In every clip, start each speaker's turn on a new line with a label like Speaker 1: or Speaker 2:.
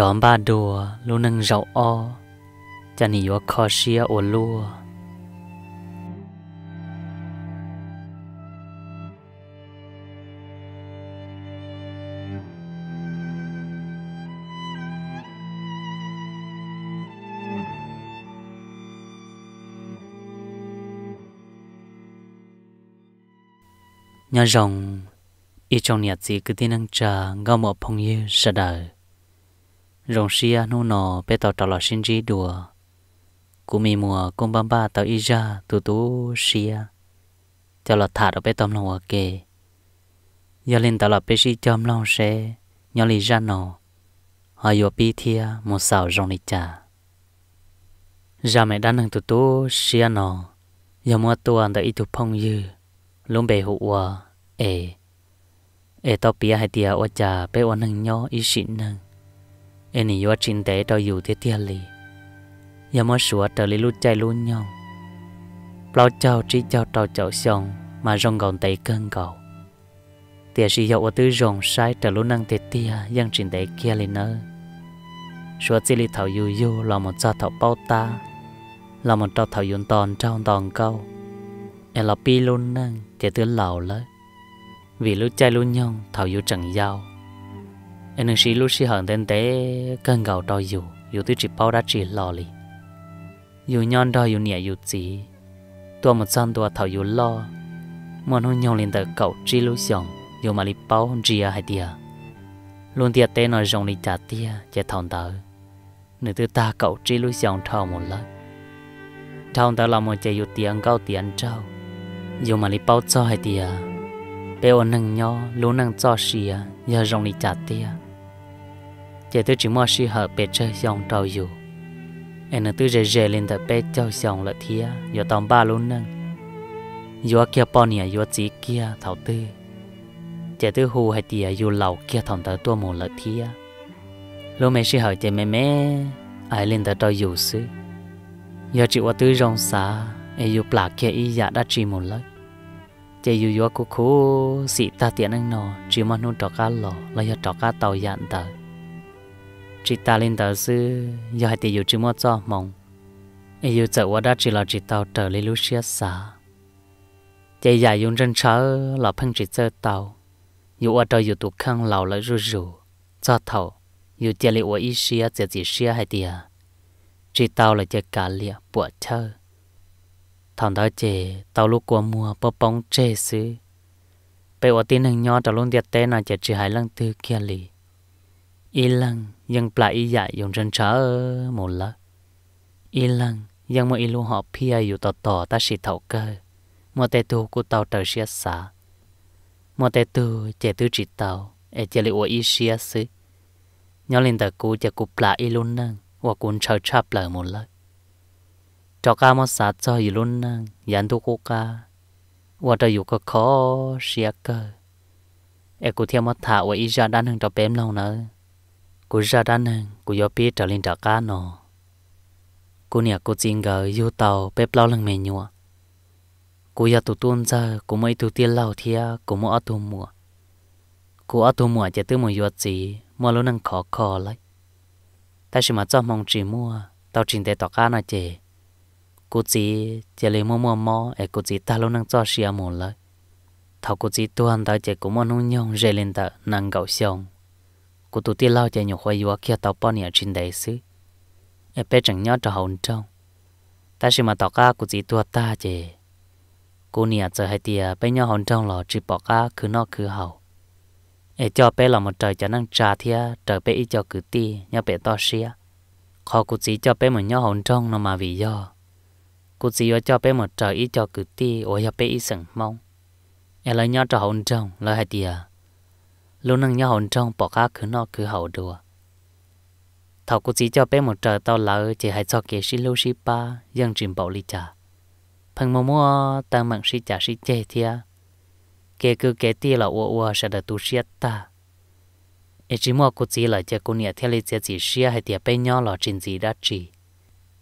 Speaker 1: chọn ba đùa lu nâng rậu o cha nì yo khó xia ô lua nhà rồng ít trong nhà gì cứ tin năng trà ngao mọ phong như sa đời rong xia nu nọ bé tàu trò lò xin chi đùa cú mì mùa côn bamba ba tàu y ra tu tu xia cho lò thả ở bé tôm lòng kề giờ lên tàu lò bé xi chom lòng xe nhỏ lì ra nọ hỏi yo pi thia một sào rong lì cha, ra mẹ đan hàng tu tu xia nọ giờ mua tua tàu y tu phong dư luôn bề hụ hòa ê ê tao pia hai tia ô cha, bé ô nâng nhỏ ít xịn nâng em nhỉ vợ chín tế tao dù thế thiên lì giờ mới sửa trở lại lúc chạy luôn nhau bao chào chỉ chào tao chào xong mà rong gòn tay cơn cầu tia sĩ dậu ở tư rồng sai trở luôn năng thiệt tia giang trình tế kia lên nữa. sửa chỉ li thảo dù dù là một gia thảo bao ta là một trao thảo dùng tòn trao tòn câu em là pi luôn năng tia tư lão lấy vì lúc chạy luôn nhau thảo dù chẳng giao em nên xí lúc xí hận đến thế cơn gạo đòi dù dù tôi chỉ bao đã chỉ lo li dù nhon đòi dù nhẹ dù gì tua một san tua thảo dù lo muốn nó nhau lên tới cậu chỉ lúc xong dù mà li bao không chỉ hai tia luôn tia tế nói rằng li trả tia chạy thằng tờ nếu tư ta cậu chỉ lúc xong thao một lần thằng tờ là một chạy dù tiền cao tiền trao dù mà li bao cho hay tia bèo nâng nhau luôn nâng cho xì à giờ rong đi chặt tia chỉ tôi chỉ mua sĩ hở bê chơi xong trâu dù em nó tôi dễ dễ lên tới bê chơi xong là thia giờ tòng ba luôn nâng giờ kia bọn nhà giờ chỉ kia thầu tư chỉ tôi hù hay tia giờ lầu kia thằng tới tua mồ là thia lúc mấy sĩ hở chỉ mẹ mẹ ai lên tới trâu dù xứ giờ chỉ qua tôi rong xa em giờ plak kia ý dạ đã chỉ một lần chỉ dù yếu cố cố sĩ ta tiền anh nó chỉ mà nôn trọc cá lò là do cá tàu dạn tờ chỉ ta lên tờ sư do hai tiền dù chỉ mà cho mong ai dù qua đã chỉ là chỉ tàu trở lên lúc xia xa chỉ giả dùng chân chớ là phăng chỉ chơi tàu dù ở đây dù tụ khăn lầu lại rú rú cho thầu dù chỉ lấy ở ít xia chỉ chỉ xia hai tiền chỉ tàu là chỉ cả liệp bữa chơi thằng đó chè tàu lúc qua mùa bó bóng chè xứ bây giờ tin hàng nhỏ tàu luôn đẹp tên nào chè chỉ hai lăng từ kia lì y lăng nhưng lại y dạy dùng chân chở một lát y lăng nhưng mà y luôn họ pia dù tò tò ta chỉ thấu cơ mà tê tu của tàu trời xia xả mà tê tu chè tư chỉ tàu e chè lì ủa y xia xứ nhỏ lên tờ cú chè cục lại y luôn năng hoặc cuốn chờ chắp lại một lát cho cá mà sát cho hiểu luôn nè dán tu cô cá và cho hiểu có khó xia cơ em cũng theo mà thả và ý ra đan hơn cho bém lâu nữa cô ra đan hơn cô do biết trở lên trả cá nọ cô nè cô xin gờ yêu tàu bếp lâu lần mình nhua cô giờ tụ tuôn ra cô mới tụ tiền lâu thia cô mua tụ mua cô tụ mua chỉ tự mua yuột gì mua luôn năng khó khó lại, ta chỉ mà cho mong chỉ mua tao trình tệ tọa cá nà chè cô chỉ chỉ lấy mua mua mò ấy cô chỉ ta luôn đang cho xia à mồm lại thảo cô chỉ tuân tới chỉ cũng muốn nung nhong rề lên tờ năng gạo xong cô tụt tiền lao chỉ nhiều khoai yuá kia tàu bao nhiêu trên đời xứ ấy bé chẳng nhớ cho hồn trong ta chỉ mà tàu cá cô chỉ tuân ta chỉ cô nia chờ hai tia bé nhớ hồn trong lò chỉ bỏ cá cứ nó cứ hậu ấy cho bé là một trời cho năng trà thia trời bé ít cho cứ ti nhau bé to xia khó cô chỉ cho bé một nhau hồn trong nó mà vì do cô chỉ cho bé một trời ít cho cử ti ôi hợp bé ít sẵn mong em lấy nhau cho hồn trong lời hai tìa lúc nâng nhau hồn trong bỏ cá cứ nọ cứ hậu đùa thảo cô chỉ cho bé một trời tao lỡ chỉ hai cho kia xí lưu xí ba dân trình bảo lý trà phần mô mua tăng mạng xí trả xí chê thia kê cứ kê tia là ua ua sẽ được tu sĩ ta e chỉ mua cô chỉ là chơi cô nhẹ theo lý chỉ chỉ xia hay tìa bé nhau là trình gì đã chỉ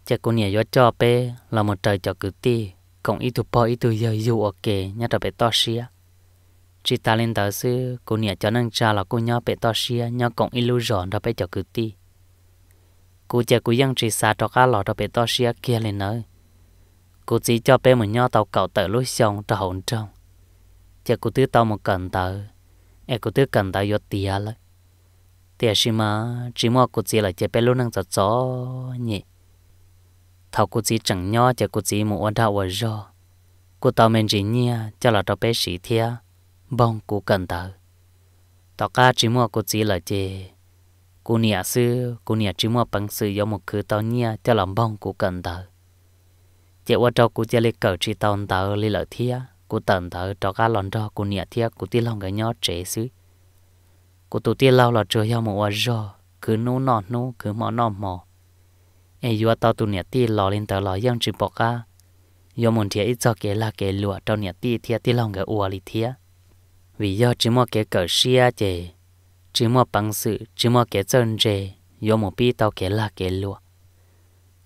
Speaker 1: chắc cô nhảy vô cho bé là một trời cho cứ ti còn ít tu po ít tu giờ dù ok nhá trở bé to xia chỉ ta lên tới sư cô nhảy cho nâng cha là cô nhá bé to xia nhá còn ít lưu rọn trở bé cho cứ ti cô cô chả cô ยัง chỉ xa trò cá lọ trở bé to xia kia lên nơi cô chỉ cho bé một nhá tàu cậu tới lối xong trở hồn trong chả cô tứ tàu một cần tới e cô tứ cần tới vô tiệt lại tiệt xí mà chỉ mua cô chỉ là chỉ bé luôn nâng cho chó nhỉ thảo cụ chỉ chẳng nho cho cụ chỉ mua đau ở do cụ tao mình chỉ nhia cho là tao bé sĩ thia bông cụ cần tờ tao cá chỉ mua cụ chỉ là chê cô nia sư cô nia chỉ mua bằng sư do một cứ tao nhia cho làm bông cụ cần tờ chỉ qua tao cụ chỉ lấy cờ chỉ tao tờ lấy lợi thia cô tận tờ tao cá lon đó cô nia thia cô ti lòng cái nho trẻ sư cô tụ ti lao là chơi nhau một ở cứ nô nọ nô cứ mò nọ mò ai yêu tao tu nè ti lò lên tao lò yong chữ bọc à yong muốn thiệt cho cái là cái lụa tao nè ti thiệt ti lòng cái uo li thiệt vì do chỉ mua cái cờ xia chỉ mua bằng sự chỉ mua cái chân chè yong muốn pi tao cái là cái lụa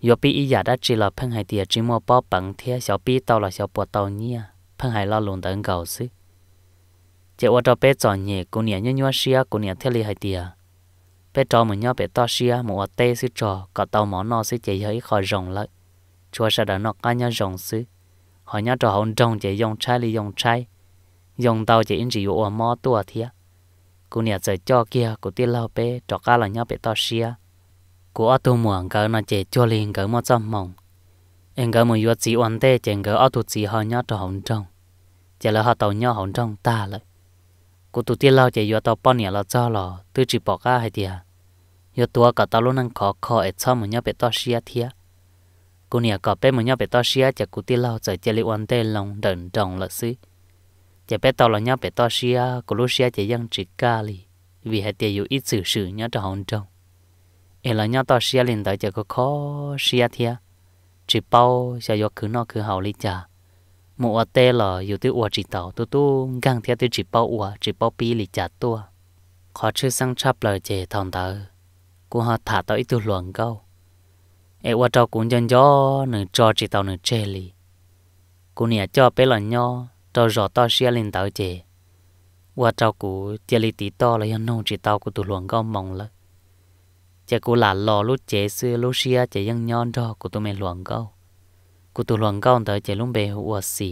Speaker 1: yong pi ý giả đã chỉ là phân hai tiệt chỉ mua bao bằng thiệt 小 pi tao là 小 bọ tao nhia phân hai lo luôn tao ngầu xí chè uo tao bé chọn nhẹ cô nè nhua nhua xia cô nè thiệt li hai tiệt bé trò mà nhớ bé to xia một tê xứ trò có tàu mỏ nó xứ chạy hơi khỏi rồng lại chúa sẽ đỡ nó cá nhớ rồng xứ họ nhớ trò hồn rồng chạy dòng trai li dòng trai dòng tàu chạy in chỉ ở mỏ tua thiệt. cô nhà trời cho kia cô tiên lao bé trò cá là nhớ bé to xia cô ở tu muộn cỡ nó chạy cho liền cỡ mò trăm mỏng anh cỡ một yuột chỉ oan tê chạy cỡ ở tu chỉ họ nhớ trò hồn rồng chạy là họ tàu nhớ hồn rồng ta lại cô tụt tiền lao chạy vô tàu bao nhiêu là cho lò tư chỉ bỏ cả hai tiệt vô tua cả tàu luôn ăn khó khó ít sao mà nhau bị to xia thiệt cô nhà có bé mà nhau bị to xia chạy cô tiền lao chạy chạy lấy quan tê lòng đần trồng là xí chạy bé tàu là nhau bị to xia cô lúc xia chạy giăng chỉ ca li vì hai tiệt yêu ít xử sự nhau trong hồng trong em là nhau to xia liền tới chạy cô khó xia thiệt chỉ bao chạy vô cứ nó cứ hậu lý chả mua tê là dù tôi uo chỉ tàu tôi tôi gang theo tôi chỉ bao uo chỉ bao pi lì chặt tôi khó chứ sang chắp lời chè thằng tớ cô họ thả tao ít tôi luận câu e uo cho cũng chân gió nửa cho chỉ tàu nửa chè lì cô nè cho bé là nho cho rõ to xe lên tàu chè uo cho cú chè lì tí to là yên nông chỉ tàu của tôi luận câu mong lắm chè cô là lò lúc chè xưa lúc xia chè yên nhon cho của tôi mẹ luận câu กูตัวหลวงก้อนเตอเจลุงเบหัวสี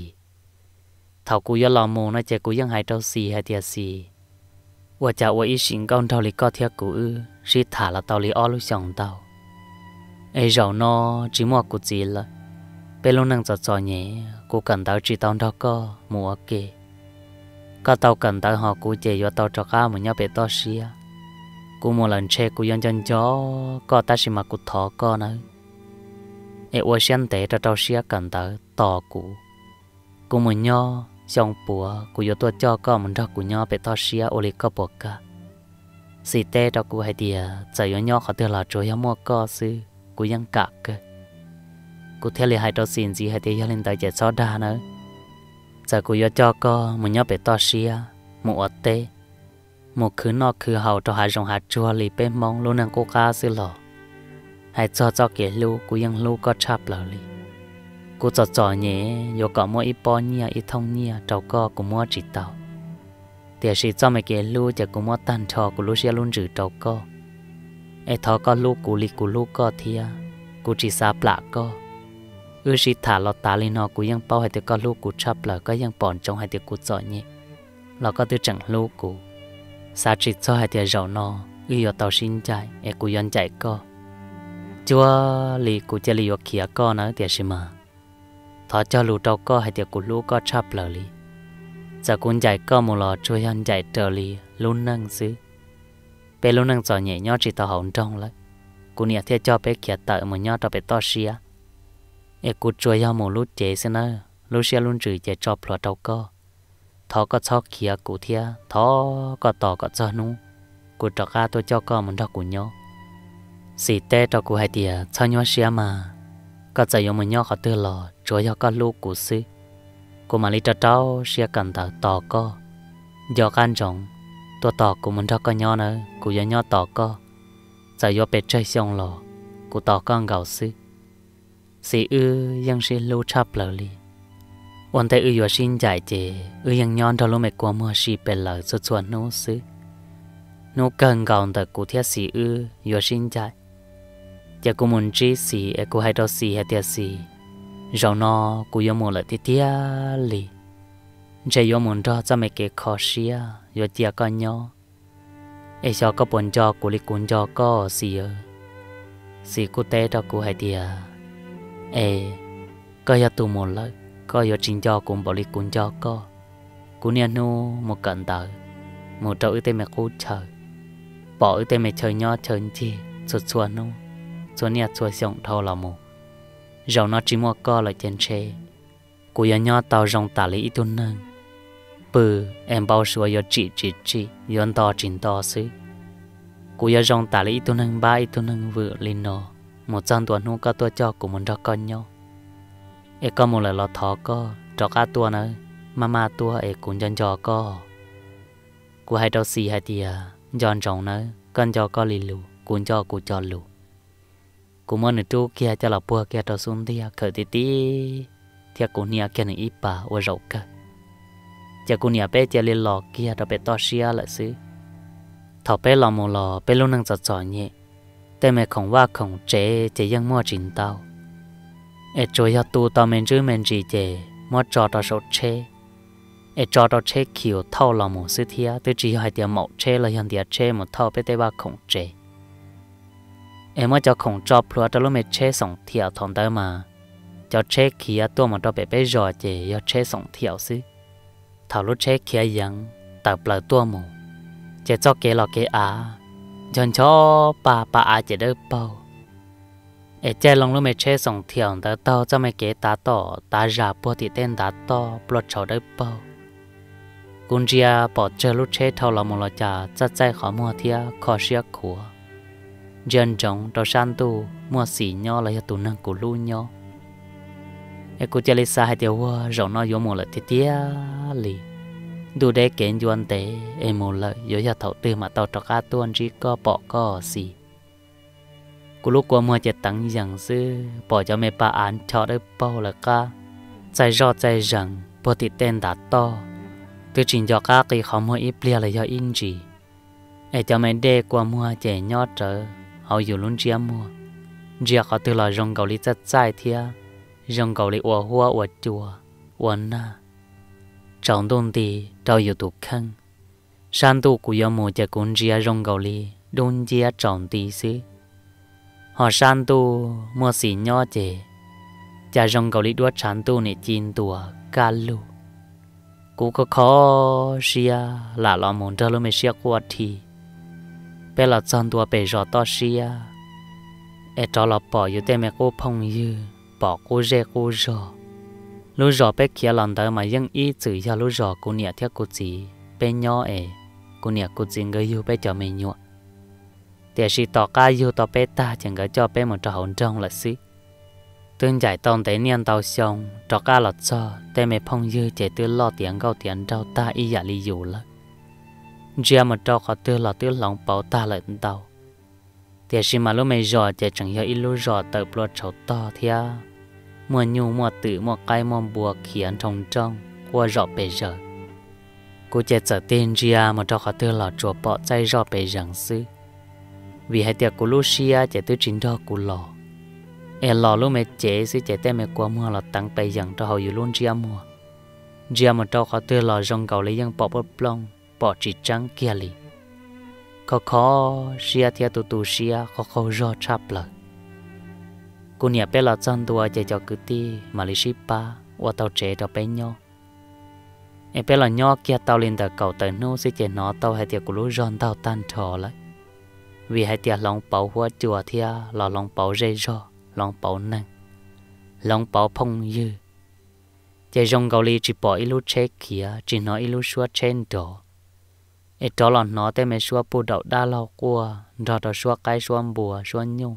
Speaker 1: เท่ากูยอลอมูนะเจกูยังหายเจ้าสีหายเตียสีว่าจะว่าอีชิงก้อนเท่าลิก็เทียกูอือชีถาละเตาลิอ้อลุสองเตาไอ้เรานอจีมัวกูจีละเป็นลุงนั่งจอดจอเนี้ยกูกันเตาจีตอนเท่าก็มัวเกก็เตากันเตาหอกูเจยว่าเตาจอก้าเหมือนยาเป็ดต่อเชียกูมัวหลันเชกูยังจันจ้อก็ตาชิมากูทอก็นะ e o xian te ta tao xia cần tớ tò cụ cụ mình nho xong bùa cụ yo tua cho con mình ra cụ nho bị tao xia ô li có bùa cả sĩ tê cho cụ hai địa giờ yo nho họ tưởng là chỗ yo mua co sư cụ ยัง cả cơ cụ theo lời hai tao xin gì hai thì yo lên tới giờ so đa nữa giờ cụ yo cho con mình nho bị tao xia mua tê một khứ nọ khứ hậu cho hai dòng hạt chua lì bên mong luôn đang cố ca sư lò hay cho cho kể lưu cú yên lưu có chạp lỡ lì. cú cho cho nhé yo có mua ít bò nhia ít thông nhia trâu có cú mua chỉ tàu tiệt sĩ cho mày kẻ lưu chả cú mua tan trò cú lưu xe luôn chữ trâu có. ai thọ có lưu cú li cú lưu có thia cú chỉ sa plạ có. ư sĩ thả lọ tá lên nó cú yên bao hay tiệt có lưu cú chạp lỡ có yên bòn trong hay tiệt cú cho nhé lọ có tư chẳng lưu cú sa chỉ cho hay tiệt rầu nó ư yo tàu xin chạy ai cú yên chạy có chúa li, cụ chơi lì hoặc kia co nữa thì xem mà thọ cho lù trâu co hay tiệt cụ lù co chắp lờ li. giờ cũng dạy co một lò chúa hiện dạy trở lì luôn năng xứ bé luôn năng giỏi nhẹ nhó chỉ tao hỏng trong lấy cụ nhà thế cho bé kia tợ một nhó cho bé to xia e cụ chơi hiện một lú chế xí nữa lú xia luôn chửi chế cho lò trâu co thọ có cho kia cụ thia thọ có tỏ có cho nu cụ trọ ca tôi cho co một đó cụ nhó sĩ tế cho cụ hai tiệt cho nhau xia mà có giờ dùng mình nhau họ tư lò chúa yêu có lúc cụ sư cụ mà lý cho cháu xia cần tờ tỏ co do can trọng tôi tỏ cụ muốn cho con nhau nữa cụ yêu nhau tỏ co giờ yêu bé chơi xong lò cụ tỏ con gạo sư sĩ ư yang sĩ lưu chấp lờ li ôn thế ư yêu xin giải chế ư yang nhon cho lúc mẹ của sĩ bé lờ suốt suốt nô sư nô cần gạo thở cụ thiết sĩ ư yêu xin giải À, tia cô muốn chỉ xì e cô hay đâu xì hay tia xì rồi nó cô yêu muốn lại tia tia lì chỉ yêu muốn đó cho mấy cái khó xia à, yêu tia con nhau e cho có buồn cho cô lì cuốn cho có xì ơ xì cô té cho cô hay tia e có yêu tụ muốn lại có yêu chính cho cũng bỏ lì cuốn cho có cô nia nu một cận tờ một trâu tên mẹ cô chờ bỏ tên mẹ chờ nho chờ chi sụt sùa nu cho nia cho xong thâu là mù rau nó chỉ mua co lại trên xe cô giờ nhau tàu rong tả lý tu nâng bự em bao sửa giờ chỉ chỉ chỉ yon to chín to xứ cô giờ rong tả lý tu nâng ba tu nâng vừa lên nó một trăm tuần nu có tua cho của mình ra con nhau e có một lời lo thọ co cho cá tua nữa mama tua e cũng dân cho co của hai đầu xì hai tia dọn rộng nữa con cho co lì lù cũng cho cũng cho lù กูมันตัวแกจะลับปัวแกต่อสุนที่เกิดตีีเทียกูเนี่ยแกนี่อีป่าว่าเ้าก็จะกูเนี่ยเป้จะเรียหลอกแกเราไปต่อเชียละซื้อถาเป้หลอมหลอเป้ลูกนังจัดจอเนี่ยแต่แม่ของว่าของเจเจยังมั่วจินเต้าเอจอยาตูตอเมนจื้อเมนจีเจมั่วจอต่อสดเชเอจอต่อเชคิวเท่าหลอมูซื้อเทียตัวจีหายเดียหมอกเชเลยยันเดียเชหมดเท่าเป้ดต่ว่าของเจเอ็มว่าจะของจอบพลัวตะลุเมเชสองเที่ยวทองเดิมาจะเชเขี้ตัวมันตัวเปไปจอดเจยอเชสองเที่ยวซึถ้ารู้เชเขี้ยังแต่เปล่าตัวหมูเจจอกเกลอเกอาจนชอปาปาอาจจได้เป่าเอเจลองลุเมเชสองเที่ยวแต่เต้าจะไม่เกตาต่อตาจาปวดติเต้นตาต่อปลดชอได้เป่ากุญเจียปอดเจอลุเชเท่าเรามลจาจะใจขอมัวเทียขอเชียขัว dân trọng trò san tu mua xỉ nho là tụ năng của lu nho e cô chơi xa hai tiêu hoa rộng nó vô một lợi thiết tía lì đủ để kiện du anh tế em một lợi vô gia thầu tư mà tao trọc cá tuôn chỉ có bỏ có xỉ cô lúc qua mua chết tặng rằng sư bỏ cho mẹ bà án cho đỡ bao là ca chạy rõ chạy rằng bỏ thịt tên đã to tôi trình cho cá kỳ khó mua ít bia là do in gì để cho mẹ đê qua mua chè nhót họ dù luôn chia mua chia họ từ là rong cầu lý chất trái thia rong cầu lý ủa hoa ủa chùa ủa na trọng đôn thì trao dù tụ khăn san tụ của yêu mùa chả cũng chia rong cầu lý đôn chia trọng tí xứ họ san tụ, mua xì nho chè chả rong cầu lý đuốt san tụ này chín tùa ca lu cú có khó xia là lo muốn trao luôn mới xia qua thì bé là chăn tua bé rõ to xia e cho là bỏ yêu tên mẹ cô phong như bỏ cô rẻ cô rõ lũ rõ bé kia lần đời mà vẫn ý chữ ra lũ rõ cô nhẹ theo cô chỉ bé nhỏ e cô nhẹ cô chỉ người yêu bé cho mình nhọ để xí tỏ ca yêu tỏ bé ta chẳng có cho bé một trò hồn trong là xí tương giải tông tế niên tàu xong trò ca lọt cho tên mẹ phong như chạy tư lo tiếng gạo tiếng trao ta y giả lý dụ lắm giờ mà cho họ tư là tư lòng bảo ta lại đầu thì khi mà lúc mình giò thì chẳng hiểu ít lúc giò tự lo cháu to thì à mua nhu mua tự mua cái mua bùa khiến trong trong qua giò bây giờ cô chạy trở tên giờ mà cho họ tư là chùa bỏ chạy giò bây giờ sư vì hai tiệc của lúc xia chạy tới chính đó của lò em lò lúc mình chế sư chỉ tên mình qua mua là tăng bây giờ cho họ yêu luôn giờ mua giờ mà cho họ tư là rong cầu lấy dân bỏ bắp lông bỏ chỉ trắng kia li khó khó xia thia tu tu xia khó khó rõ chắp lời cô nhà bé là chân tua chạy cho cứ ti mà lấy ship ba qua tàu chế đó bé nhau em bé là nhau kia tàu lên tàu cầu tới nô sẽ chạy nó tàu hay tiệc của lũ giòn tàu tan trò lại vì hai tiệc lòng bảo hoa chùa thia là lòng bảo dây rò lòng bảo năng lòng bảo phong dư chạy rong gầu li chỉ bỏ ilu chế kia chỉ nói ilu xua trên đó เอจอหลอนเนาะแต่ไม่ชัวปูดอกด้าเรากลัวรอต่อชัวใกล้ชัวบัวชัวยุ่ง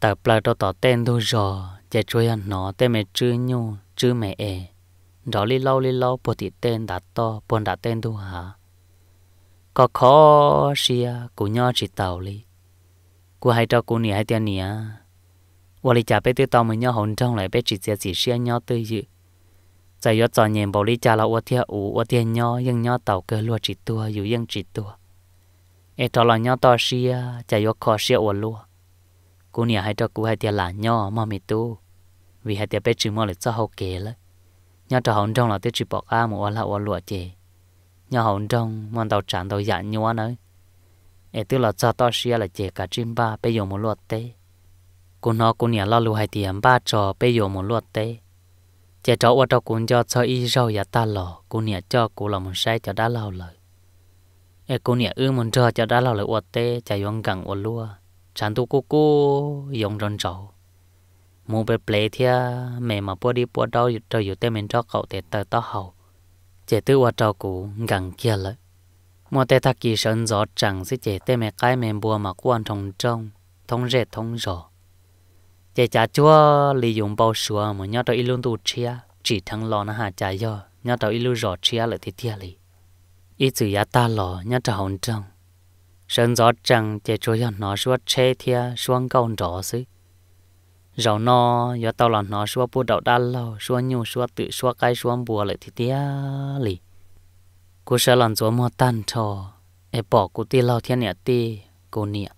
Speaker 1: แต่ปลายต่อต่อเต้นดูรอจะช่วยหนอแต่ไม่ชื่อยุ่งชื่อไม่เอรอลีเล่าลีเล่าปติเต้นดัดต่อปนดัดเต้นดูหาก็ขอเสียกูย่อจิตเต่าลีกูให้เจ้ากูเหนียให้เตียเหนียวลีจ่าไปตีเต่ามันย่อหงจังเลยไปจิตเสียสีเสียย่อตื้อยื在要找年保利家了，我天五我天鸟应鸟倒个落几多，有应几多。ai cho lo nhau to xia chả yo khó xia ổn luôn cô nhà hay cho cô hay tiền là nhau mà mi tu vì hay tiền bé chữ mà lại cho kế lắm nhau cho hậu trong là tới chữ bọc mà ổn là ổn lụa chè nhau hậu trong mòn tràn đầu dạng nhau nữa ai tức là cho to xia là chè cả chim ba bây một lụa tê cô nó cô nhà lo lụa hay tiền ba trò bây một lụa tê chỉ cho qua cho cũng cho cho y rau ya ta lò cũng nhẹ cho cũng là một sai cho đã lâu lời e cũng nhẹ ư một cho cho đã lâu lời uất tê chả yong gần uất lúa chẳng tu cô cô yong rong trầu mua bê play thia mẹ mà bữa đi bữa đâu cho yêu tê mình cho cậu tê tờ tao hậu chỉ tư qua cho cũng gần kia lời mua tê thắc kỳ sơn gió chẳng sẽ chỉ tê mẹ cái mẹ bùa mà quan thông trong thông rệt thông rõ chạy cha chúa lì dùng bao xua mà nhau tới ilu tu chia chỉ thằng lò nó hạ cha yo nhau tới ilu rõ chia lại thì tia lì ít chữ ya ta lò nhau tới hồng trăng sơn gió trăng chạy chúa yo nó xua che thia xuống câu rõ xí rau nó yo tao là nó xua bu đậu đan lâu xua nhu xua tự xua cái xua bùa lại thì tia lì cô sẽ làm chúa mua tan trò em bỏ cô ti lâu thiên nhẹ ti cô nhẹ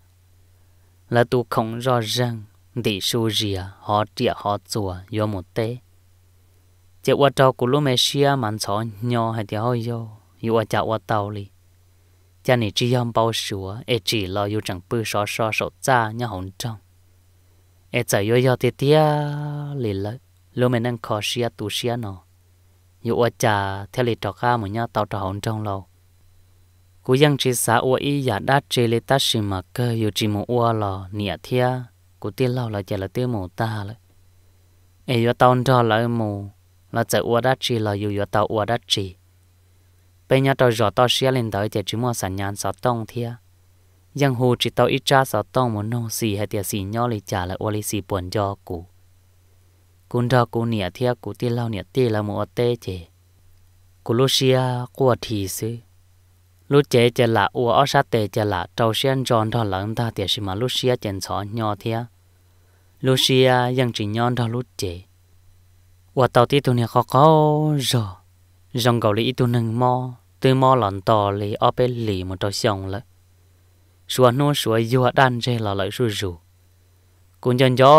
Speaker 1: là tu không rõ ràng để số rìa họ trịa họ chùa do một tế, chỉ qua trò của lúc mẹ xia mặn xó nhỏ hay thì hơi vô yêu qua chào qua tàu li cha này chỉ ham bao sủa e chỉ lo yêu chẳng bự xó xó sổ cha nhá hồn trong e chạy yêu yêu tiệt tiệt lì lợ lúc mẹ đang khó xia tu xia nó yêu qua cha theo lì trò ca một nhá tàu trò hồn trong lâu cú dân chỉ xã ua y giả đa chế lê ta xì mà cơ yêu chỉ một ua lò nia thia กูเตี้ยเล่าละเจละเตี้ยหมูตาเลยเออยัวตอนจอละหมูละจะอวดัชีละอยู่ยัวตาอวดัชีเป็นยัวตอจอตอเชียลินตอเจจิมัวสัญญาณสอต้องเทียยังหูจิตออีจ้าสอต้องหมูนงสีให้เตียสีย่อลิจ่าละอวลิสีปวนจอกูกูจอกูเหนียเทียกูเตี้ยเล่าเหนียเตี้ยละหมูอเต้เจกูลูเชียกัวทีซื้อ lúc chế chế là ua ở sát tề chế là trâu xuyên tròn thọ lẫn ta tiệt sĩ mà lúc xia chén xó nhỏ thia lúc xia ยัง chỉ nhọn thọ lúc chế ua tàu tí tu này khó khó rồi dòng cầu lý tu nâng mò từ mò lòn tò lý ở bên lì một trâu xong lại xua nô xua dùa đan chế là lợi xua rủ cũng chân gió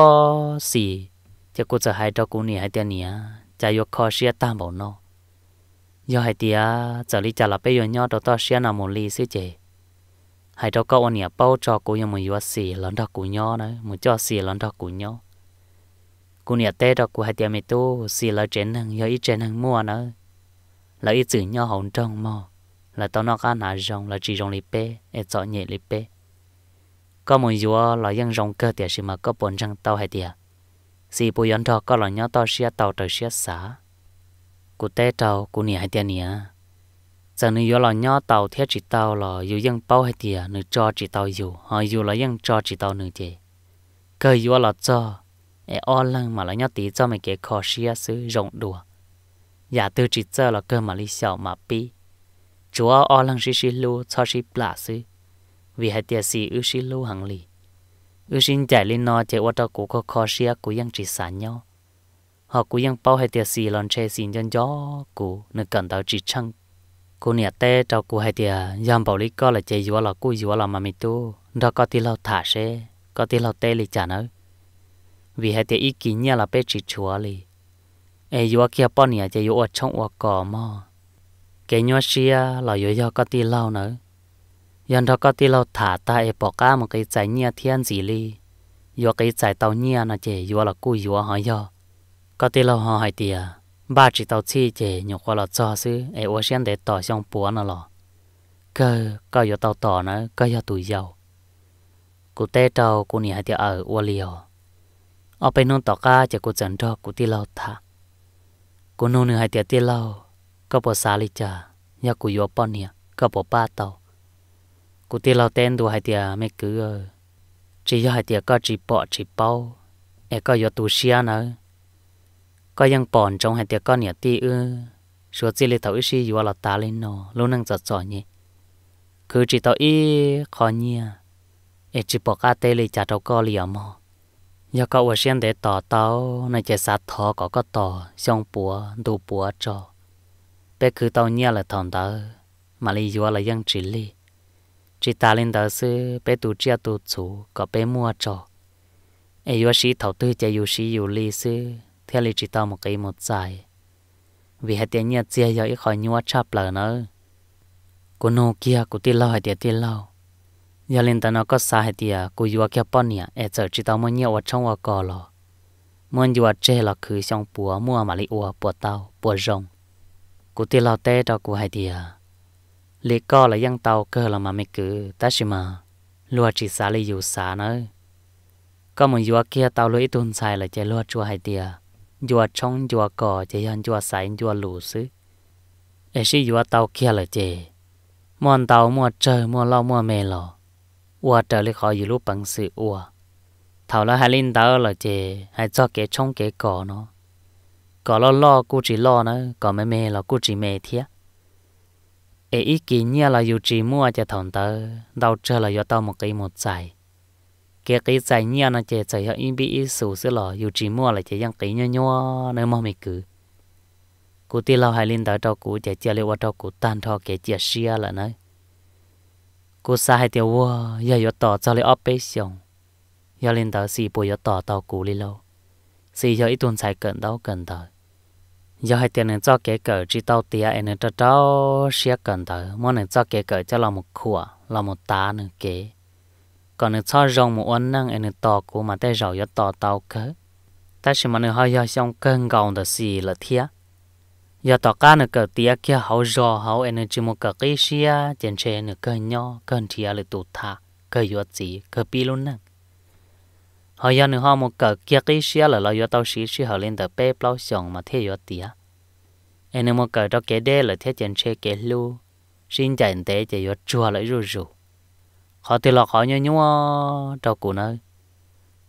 Speaker 1: xì chắc cô sợ hai trâu cũng nì hai tiền nì à chả yêu khó xia tam bảo nó giờ hai tia giờ đi trả là bây giờ nhau đó ta xe nào một ly xí chế hai đó có anh nhà bao cho cô nhau một yếu xì lớn đó của nhau nữa một cho xì lớn đó của nhau cô nhà tê đó của hai tia mày tu xì lớn trên hàng giờ ít trên hàng mua nữa là ít chữ nhau hồng trong mò là tao nó cá nà rong là chỉ rong lì bê ít chọn nhẹ lì bê có một yếu là dân rong cơ tiệt gì mà có bốn răng tao hai tia xì bùi yon đó có là nhau tao xe tao trời xe xả cụ té tàu cụ nỉ hai tiền nỉ giờ nữ yếu là nhỏ tàu thiết chỉ tàu là yếu dân bao hai tiền nữ cho chỉ tàu yếu họ yếu là dân cho chỉ tàu nữ chị cơ yếu là cho e o lăng mà là nhỏ tí cho mày cái khó xia sư rộng đùa giả tư chỉ cho là cơ mà lý xảo mà pi chúa o lăng xí xí lu cho xí plà sư vì hai tiền xí ư xí lu hàng lì ư xin chạy lên nó chạy qua tàu cụ có khó xia cụ dân chỉ sản nhau họ bảo hệ tiệt xì lon che xì nhân gió cụ nên cần tao chỉ chăng cụ nhà tê cháu cụ hệ tiệt giam bảo lý có là chơi gió là cụ gió là mà mi tu đó có tí lâu thả xe có tí lâu tê lì chả nữa vì hệ tiệt ý kiến nhà là bé chỉ chúa lì ai gió kia bao nhà chơi gió trong ở cỏ mà cái nhau xia là gió gió có tí lâu nữa dân đó có tí lâu thả ta ai bỏ cá một cái trái nhà thiên gì lì gió cái trái tàu nhà nó chơi gió là cụ gió họ gió có tiền lâu họ hay tiền ba chỉ tàu chi chế nhục qua là cho xứ ai ô xem để tỏ xong búa nó lò cơ có yếu tàu tỏ nó có yếu tuổi giàu cụ tê trâu cụ nhỉ hay tiền ở ô liều ở bên nông tỏ ca chỉ cụ chẩn cho cụ tiền lâu thả cụ nông nữa hay tiền tiền lâu có bộ xá lý cha nhà cụ yếu bọn nhỉ có bộ ba tàu cụ tiền lâu tên đồ hay tiền mẹ cứ chỉ cho hay tiền có chỉ bọ, chỉ bao ai có yếu tuổi xia nữa ก็ยังปอนจงให้เตียก้อนเนี่ยตีเออชัวจีเลยเต่าอีชีอยู่ว่าเราตาเลยนอรู้นั่งจอดจอดนี่คือจีเต่าอีคอเนี่ยเอจิปอกาเตเลยจัดเราก็เหลี่ยมอยากก็ว่าเชียนเดต่อเต้าในเจสัตทอก็ก็ต่อช่องปัวดูปัวจอเปคือเต่าเนี่ยแหละทอมเตามาเลยอยู่ว่าเรายังจีเลยจีตาเล่นเตาซื้อเปตูเจียตูสูก็เปมัวจอเอยวชีเต่าตื้อจะอยู่ชีอยู่ลีซื้อ theo lịch chỉ tao một cái một dài vì hạt tiền nhiệt chia giờ ít khỏi nhua chắp lờ nữa cô nô kia cô tiền lâu hạt tiền tiền lâu giờ lên tao nó có xa hạt tiền cô vừa kia bọn nhỉ ai e giờ chỉ tao mới nhiều ở trong ở cò lò muốn vừa chơi là cứ xong bùa mua mà lấy ua bùa tao bùa rồng cô tiền lâu té cho cô hạt tiền lý co là giang tao cơ là mà mấy cứ ta xem, mà lúa chỉ xả lấy dù xả nữa có một vừa kia tao lấy tuần xài là chơi lúa chua hai tia ยัวช่องยัวก่อเจียนยัวสายยัวหลูซื้อเอชิยัวเตาเคียเลยเจมอนเตามัวเจอมัวเล่ามัวเมลอวัวเจอเลยขออยู่รูปปังสืออัวเท่าแล้วฮาลินเตาเลยเจให้จอเกช่องเกก่อเนาะก่อล่อล่อกูจีล่อนะก่อไม่เมลอกูจีเมเทียเออีกี่เนี่ยเราอยู่จีมัวจะถอนเตาเราเจอเราอยู่เตาหมกไก่หมดใจ cái cái trái nhau nó chỉ giải họ in bị sủ sữa lò dù chỉ mua là chỉ yang cái nhau nhau nếu mà mình cứ cụ ti lao hai linh tới cho cụ chỉ chia liệu cho cụ tan thọ cái chia xia là nơi cụ sa hai tiêu vua giờ yo tỏ cho liệu ấp xong giờ linh tới xì bùi yo tỏ tàu cụ li lâu xì giờ ít tuần xài cận đâu cận tới giờ hai tiền này cho cái cờ chỉ tàu tia anh này cho cho xia cận tới mỗi này cho cái cờ cho là một khủa là một tá nữa kế còn nữa cho rong một ăn năng anh tỏ của mà tay rau yo tỏ tàu cơ ta chỉ mà nữa hay yo xong cơn gạo đó xì là thía yo tỏ cá nữa cỡ tía kia hậu rò hậu anh chỉ một cỡ cái xia trên xe nữa cơn nhỏ cơn thía là tụt tha cỡ yo gì cỡ pi luôn năng họ yo nữa họ một cỡ kia cái xia là lo yo tàu xí xí họ lên tờ bếp lau xong mà thế yo tía anh một cỡ đó kế đê là thế trên xe kế lu xin chạy tế chạy yo chua lại rù rù khó thì là khó nhớ nhau, trâu cụ nữa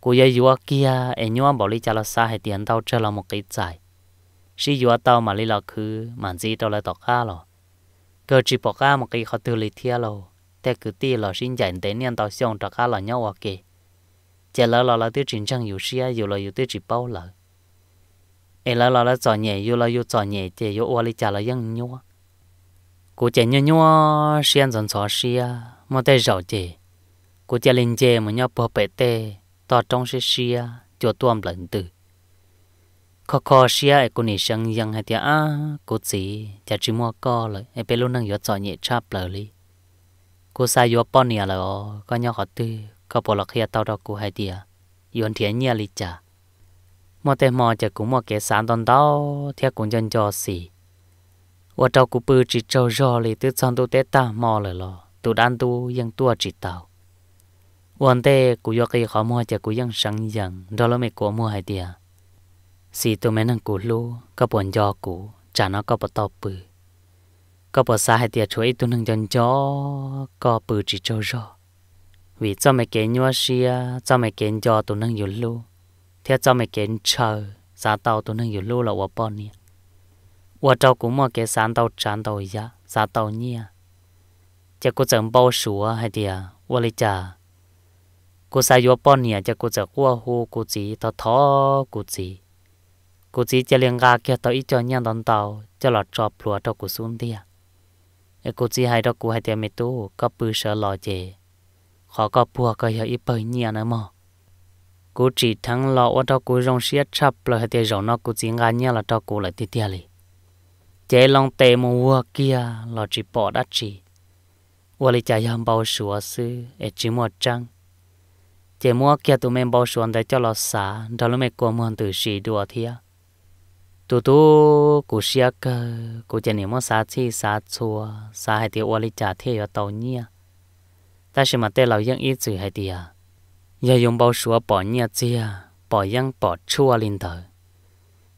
Speaker 1: cụ dây dúa kia em nhau bảo lý cha là xa hay tiền tao chơi là một cái giải sĩ dúa tao mà lý là cứ màn gì tao lại tọt ca rồi cơ chỉ bỏ ca một cái khó từ lý thia rồi thế cứ ti là xin giải đến nên tao xong tọt ca là nhau à kì chả lỡ là là tiêu trình trang yếu sĩ yếu là yếu tiêu chỉ bao lỡ em lỡ là là trò nhẹ yếu là yếu trò nhẹ chỉ yếu ô lý cha là yên nhúa cụ chạy nhau, nhúa xiên dần xóa xiên mà tay rầu chê cô cha lên chê mà nhau bỏ bể tê to trong sẽ xia cho tuom lận tử. khó khó xia ai cô nỉ sang yang hay tia à cô chỉ cha chỉ mua co lại ai bé luôn đang giọt giọt nhẹ chắp lời li cô sai giọt bao nè là có nhau họ tư có bỏ lọt kia tao đó cô hay tia yến thiện nhẹ li chả. mà tay mò chả cũng mò kẻ sáng đòn tao, theo cũng chân cho xì và tao cũng bư chỉ trâu rò li từ sáng tôi té ta mò lời lo tu đan tu yang tua chỉ tao วันเต้กูยกไอ้ขอมัวจะกูยังสังยังดอลไม่กูมัวให้เดียสีตัวแม่นังกูรู้ก็ปนยอกู จานก็ปตอปือก็ปสาให้เดียช่วยตัวนึงจนจอก็ปือจีโจจอวิจ้าไม่เก่งยัวเสียจ้าไม่เก่งจอตัวนึงอยู่รู้เทียจ้าไม่เก่งเชอสาเตาตัวนึงอยู่รู้เราว่าป้อนเนี่ยว่าเจ้ากูมัวเก่งสาเตาจานเตายะสาเตาเนี่ยจะกูจังเบาสัวให้เดียวลิจากูสายยัวป้อนเนี่ยจะกูจะอ้วหูกูจีต่อท้อกูจีกูจีจะเลี้ยงกาเกี่ยวต่ออีจอนยันตอนเตาจะหลอดจอบปลัวต่อกูซุนเดียไอ้กูจีให้ต่อกูให้เดียไม่ตู้ก็ปือเสือหล่อเจขอก็ปัวก็อย่าอีเปยเนี่ยนะมอกูจีทั้งหล่อว่าต่อกูรงเสียชับเลยให้เดียรองนอกูจีงานเนี่ยละต่อกูเลยทีเดียเลยเจลองเตะมัวเกียหล่อจีปอดัดจี我哩家乡包说是会只么张，这么家都没包说的叫老啥，到了没过门都是多天。tu tu cụ xia cơ cụ chỉ niệm sa chi sa chua sa hai tiêu oli trả thế ở tàu nhia ta xem mà tê lão yang ít chữ hai tiêu giờ dùng bao sủa bỏ nhia chia bỏ yang bỏ chua lên tờ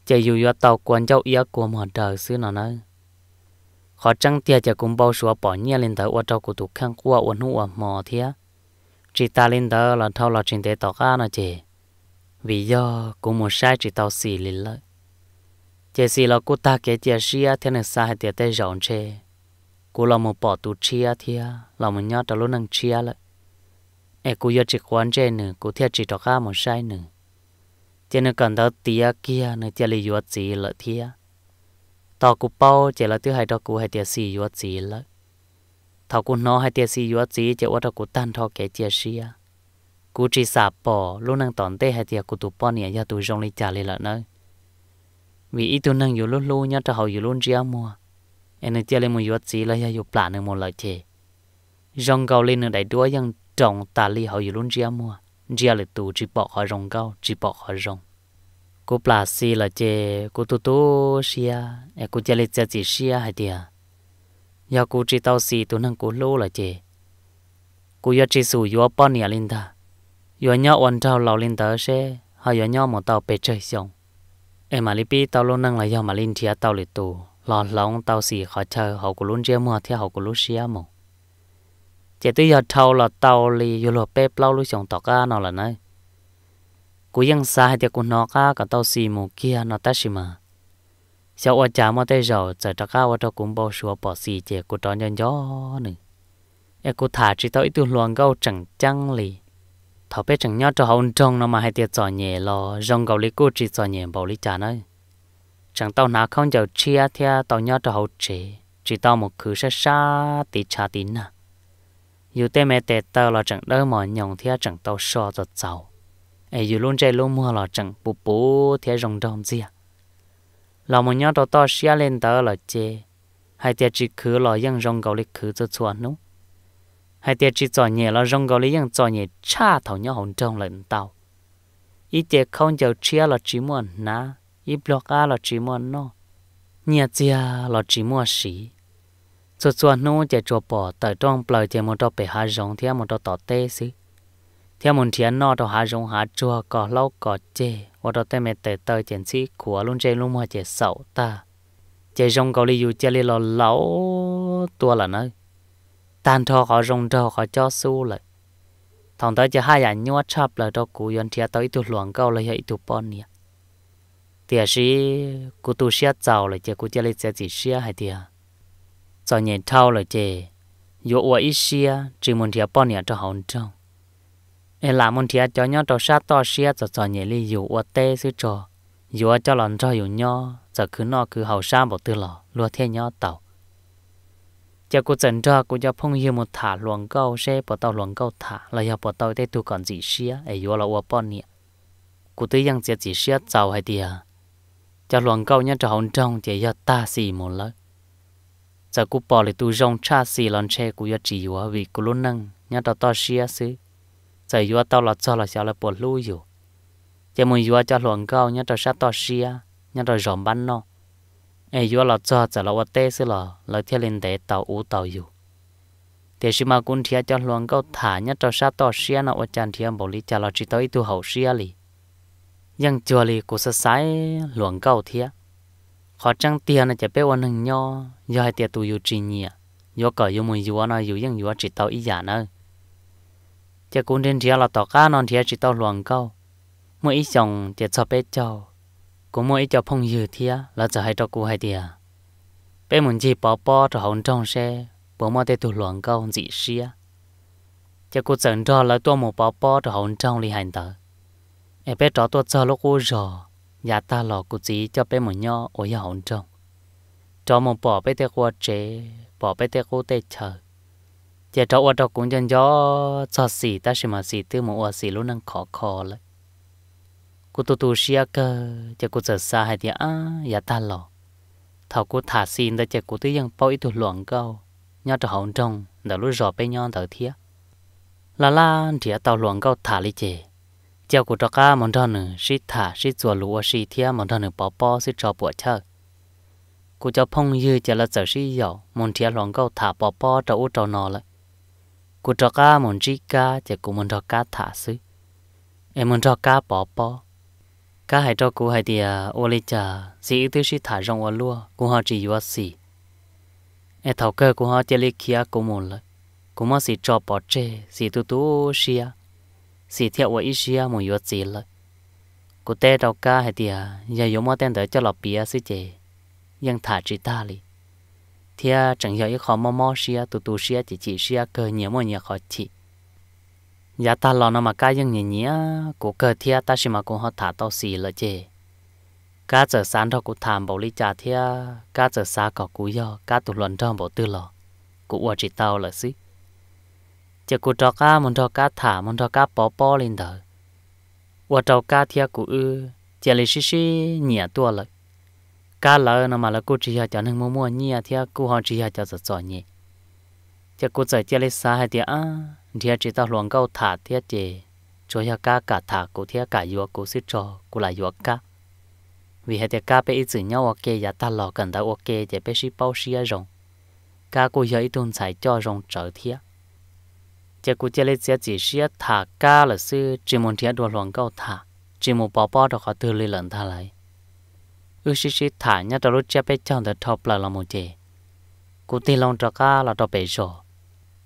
Speaker 1: chỉ dù ở tàu quan cháu ia của mọi đời xứ nào nữa khó trăng tia chả cũng bao số bỏ nhia lên tới ô trâu của tụ khăn qua ô nu ô mò chỉ ta lên tới là thâu là trình tế tỏ ca nó chè vì do cũng một sai chỉ tao xì lên lợi chè xì là cô ta kể chè xia thế này sai tiệt tê rộng chè cô là một bỏ tụ chia thía là một nhát luôn năng chia lợi ê cô giờ chỉ quan chè nữa cô thiệt chỉ tỏ ca một sai nữa chè nữa cần tao kia nữa chè lì yuột gì lợi thía tao cú bao chỉ là thứ hai đó cú hai tia xì yuat xì lắm thảo cú nó hai tia xì yuat xì chỉ ở đó cú tan thọ kẻ tia xì à cú chỉ sạp bỏ lúc năng tòn tê hai tia cú tụ bao nè ya tụ rong lấy trả lấy lợn nữa vì ít tụ năng yếu lúc lúc nhá cho hậu yếu luôn chia mua anh ấy chia lên một yuat xì là ya yếu plả nữa một lợi chế rong gạo lên nữa đại đuôi yang trồng ta li hậu yếu luôn chia mua chia là tụ chỉ bỏ khỏi rong gạo chỉ bỏ khỏi rong cô bà xì là chè cô tu tu xia e à? cô chè lịch chỉ xia hay tiệt giờ à? cô chỉ tao xì tu năng cô lô là chè cô giờ chỉ sủ yo bao nhiêu linh ta yo nhau quan trao lão linh ta xe hay yo nhau một tao bê chơi xong em mà lipi tao lô năng là do mà linh thia tao lịch tu lò lòng tao xì khó chơi, họ cô luôn chơi mua theo họ cô lúc xia mồ chỉ tới giờ thâu là tao lì, yo lo bê lão lúc xong tao cá nào là nấy cú yên xa thì cú nó cá cả tàu xì mù kia nó ta xì mà sau ở chả mà tới giờ chờ cho cả ở cho cũng bao số bỏ xì chè cú cho nhân gió nữa em cú thả chỉ tao ít tu luồng gấu chẳng chăng lì thọ bé chẳng nhớ cho hậu trong nó mà hay tiệt trò nhẹ lo rong gâu lì cú chỉ trò nhẹ bảo lì chả nơi chẳng tàu nào không giàu chia thea tàu nhớ cho hậu chế chỉ tàu một khứ xa xa tí cha tín à dù tê mẹ tê tao là chẳng đỡ mỏi nhồng thea chẳng tàu so cho cháu ai dù luôn chơi luôn mua là chẳng bố bố thế rồng đồng gì à là mày nhóm to to xia lên tớ là chê hai tia chỉ khứ là yang rong gạo lịch khứ cho chuẩn nó hai tia chỉ cho nhẹ là rong gạo lịch yang cho nhẹ cha thảo nhau hồng trong lệnh tàu ít tia không chịu chia là chỉ muốn na ít block a là chỉ muốn nó nhẹ chia là chỉ muốn xí cho chuẩn nó chỉ cho bỏ tại trong lời chỉ một trò bể hai rong thì một trò tỏ tê xí theo một thiên nọ đó hà dùng hà chua cỏ lâu cỏ chê và đó tên mẹ tệ tờ chiến sĩ của luôn chê luôn mà chê sầu ta chê dùng cầu li dù chê li lò lâu tua là nơi tàn thọ họ dùng thọ họ cho su lại thằng tới chê hai ảnh dạ nhua chập là đó cú yon thia tới tụ luồng câu là vậy tụ bon nè tia sĩ cú tu xia chào là chê cú chê li chê chỉ xia hay tia cho nhện thao là chê yo ít xia chỉ muốn thia bon nè cho hòn trong em làm món thịt cho nhau trò sát to xia cho cho nhẹ li dụ ở tê sư trò cho lòn cho dụ nhau giờ cứ nó cứ hậu sa bỏ từ lò lúa thế nhau tàu giờ cô trần ra cô cho phong hiu một thả luồng câu xe bỏ tàu luồng câu thả là giờ bỏ tàu tê tu còn gì xia ấy dụ là ở bọn nè cô tư yang chỉ chỉ xia giàu hay tiề cho luồng câu nhau trò hồng trong chỉ giờ ta xì một lối giờ cô bỏ lại tu rong cha xì lon xe cô chỉ dụ vì cô luôn năng nhau trò to xia xí giờ vua tao là cho là sao là bỏ lui rồi chỉ muốn vua cho luồng cao nhá cho sát to xia nhá cho rộng bắn nó ai vua là cho giờ là vua tê xí là là thiên linh tế tàu ú tàu rồi Thế xí mà cũng thiên cho luồng cao thả nhá cho sát to xia nó ở chân thiên bảo lý cho là chỉ tới tu hậu xia lì nhưng chùa lì cũng sẽ sái luồng cao thiên họ trăng tiền là chỉ bé quan hình nhau giờ hai tiệt tu yêu trì nhỉ do cởi yêu mùi yêu nó yêu những yêu chỉ tàu ý giả nữa chỉ cũng đến chia là tỏ cá non chia chỉ tao luồng câu mỗi ít chồng chỉ cho bé cháu, cũng mỗi ít cho phong dư thia là cho hai cho cô hai tia bé muốn gì bỏ bỏ cho hồng trong xe bố mà để tụ luồng câu dị à, chỉ cô chẳng cho là tôi một bỏ bỏ cho hồng trong li hành tờ em bé cho tôi cho lúc cô rò nhà ta lò cô chỉ cho bé một nho ở nhà hồng trong cho một bỏ bé theo qua chế bỏ bé theo qua tê chờ chỉ cho ở đó cũng chân gió cho xì ta xem mà xì tư mà ở xì luôn năng khó khó lại cô tu tu xia cơ chỉ cô sợ xa hay thì à ya dạ ta lo, thảo cô thả xin ta chỉ cô tư ยัง bao ít tu luận câu nhau cho hậu trong đã lúc rõ bên nhau thở thiệt là là thì tao luận câu thả lý chè chiều cô trò cá món thân nữa xí thả xí chùa lúa xí thia món thân nữa bỏ bỏ xí cho bữa chơi cô cho phong dư chỉ là sợ xí dầu món thia luận câu thả bỏ bỏ trò u trò nọ lại cô cho cá muốn chi cá thì cô muốn cho cá thả sư em muốn cho cá bỏ bỏ cá hay cho cô hay thì ô lê chờ sĩ thứ sĩ thả rong ô lúa cô họ chỉ yếu sĩ em thầu cơ cô họ chỉ lấy kia cô muốn lại cô mà sĩ cho bỏ chê sĩ tu tu xia sĩ theo ô ít xia muốn yếu sĩ lại cô té đâu cá hay thì giờ yếu mà tên tới cho lọ bia sư thả chỉ ta liền thì chẳng hiểu khó mò mò xia tụ tụ xia chỉ chỉ xia cơ nhiều mò nhiều khó chỉ giá ta lo nó mà cá dân nhỉ nhỉ của cơ thì ta xí mà cũng họ thả tao xì là chê cá giờ sáng đó cũng thảm bảo lý trả thì cá giờ sáng có cú yo cá tụ luận trong bảo tư lo cũng ở chỉ tao là xí chỉ cụ trò cá muốn trò cá thả muốn trò cá bỏ bỏ lên thở, ở trò cá thì cụ ư chỉ là xí xí nhỉ tua lại cá lỡ nó mà là cô chỉ hạt cho nên mua mua nhia thì à, cô họ chỉ hạt cho rất giỏi nhỉ chứ à, cô giải chia lấy xa hay thì à, thì à, chỉ tao luồng câu thả thì chỉ cho ya cá cả thả cô thì cả yuo cô xịt cho cô là yuo cá vì hai thì cá bé ít nhau ok ya ta lò cần ta ok chỉ bé xí bao xí rồng cá cô giờ ít tuần xài cho rồng trở thì chứ cô chia lấy chia chỉ xí thả cá là sư chỉ muốn thì đồ luồng câu thả chỉ muốn bỏ bỏ được họ từ lấy lần thả lại ư xí xí thả nhá cho lúc cha bé chọn thật thọp là là một chế cô tin lòng cho cá là cho bé rồi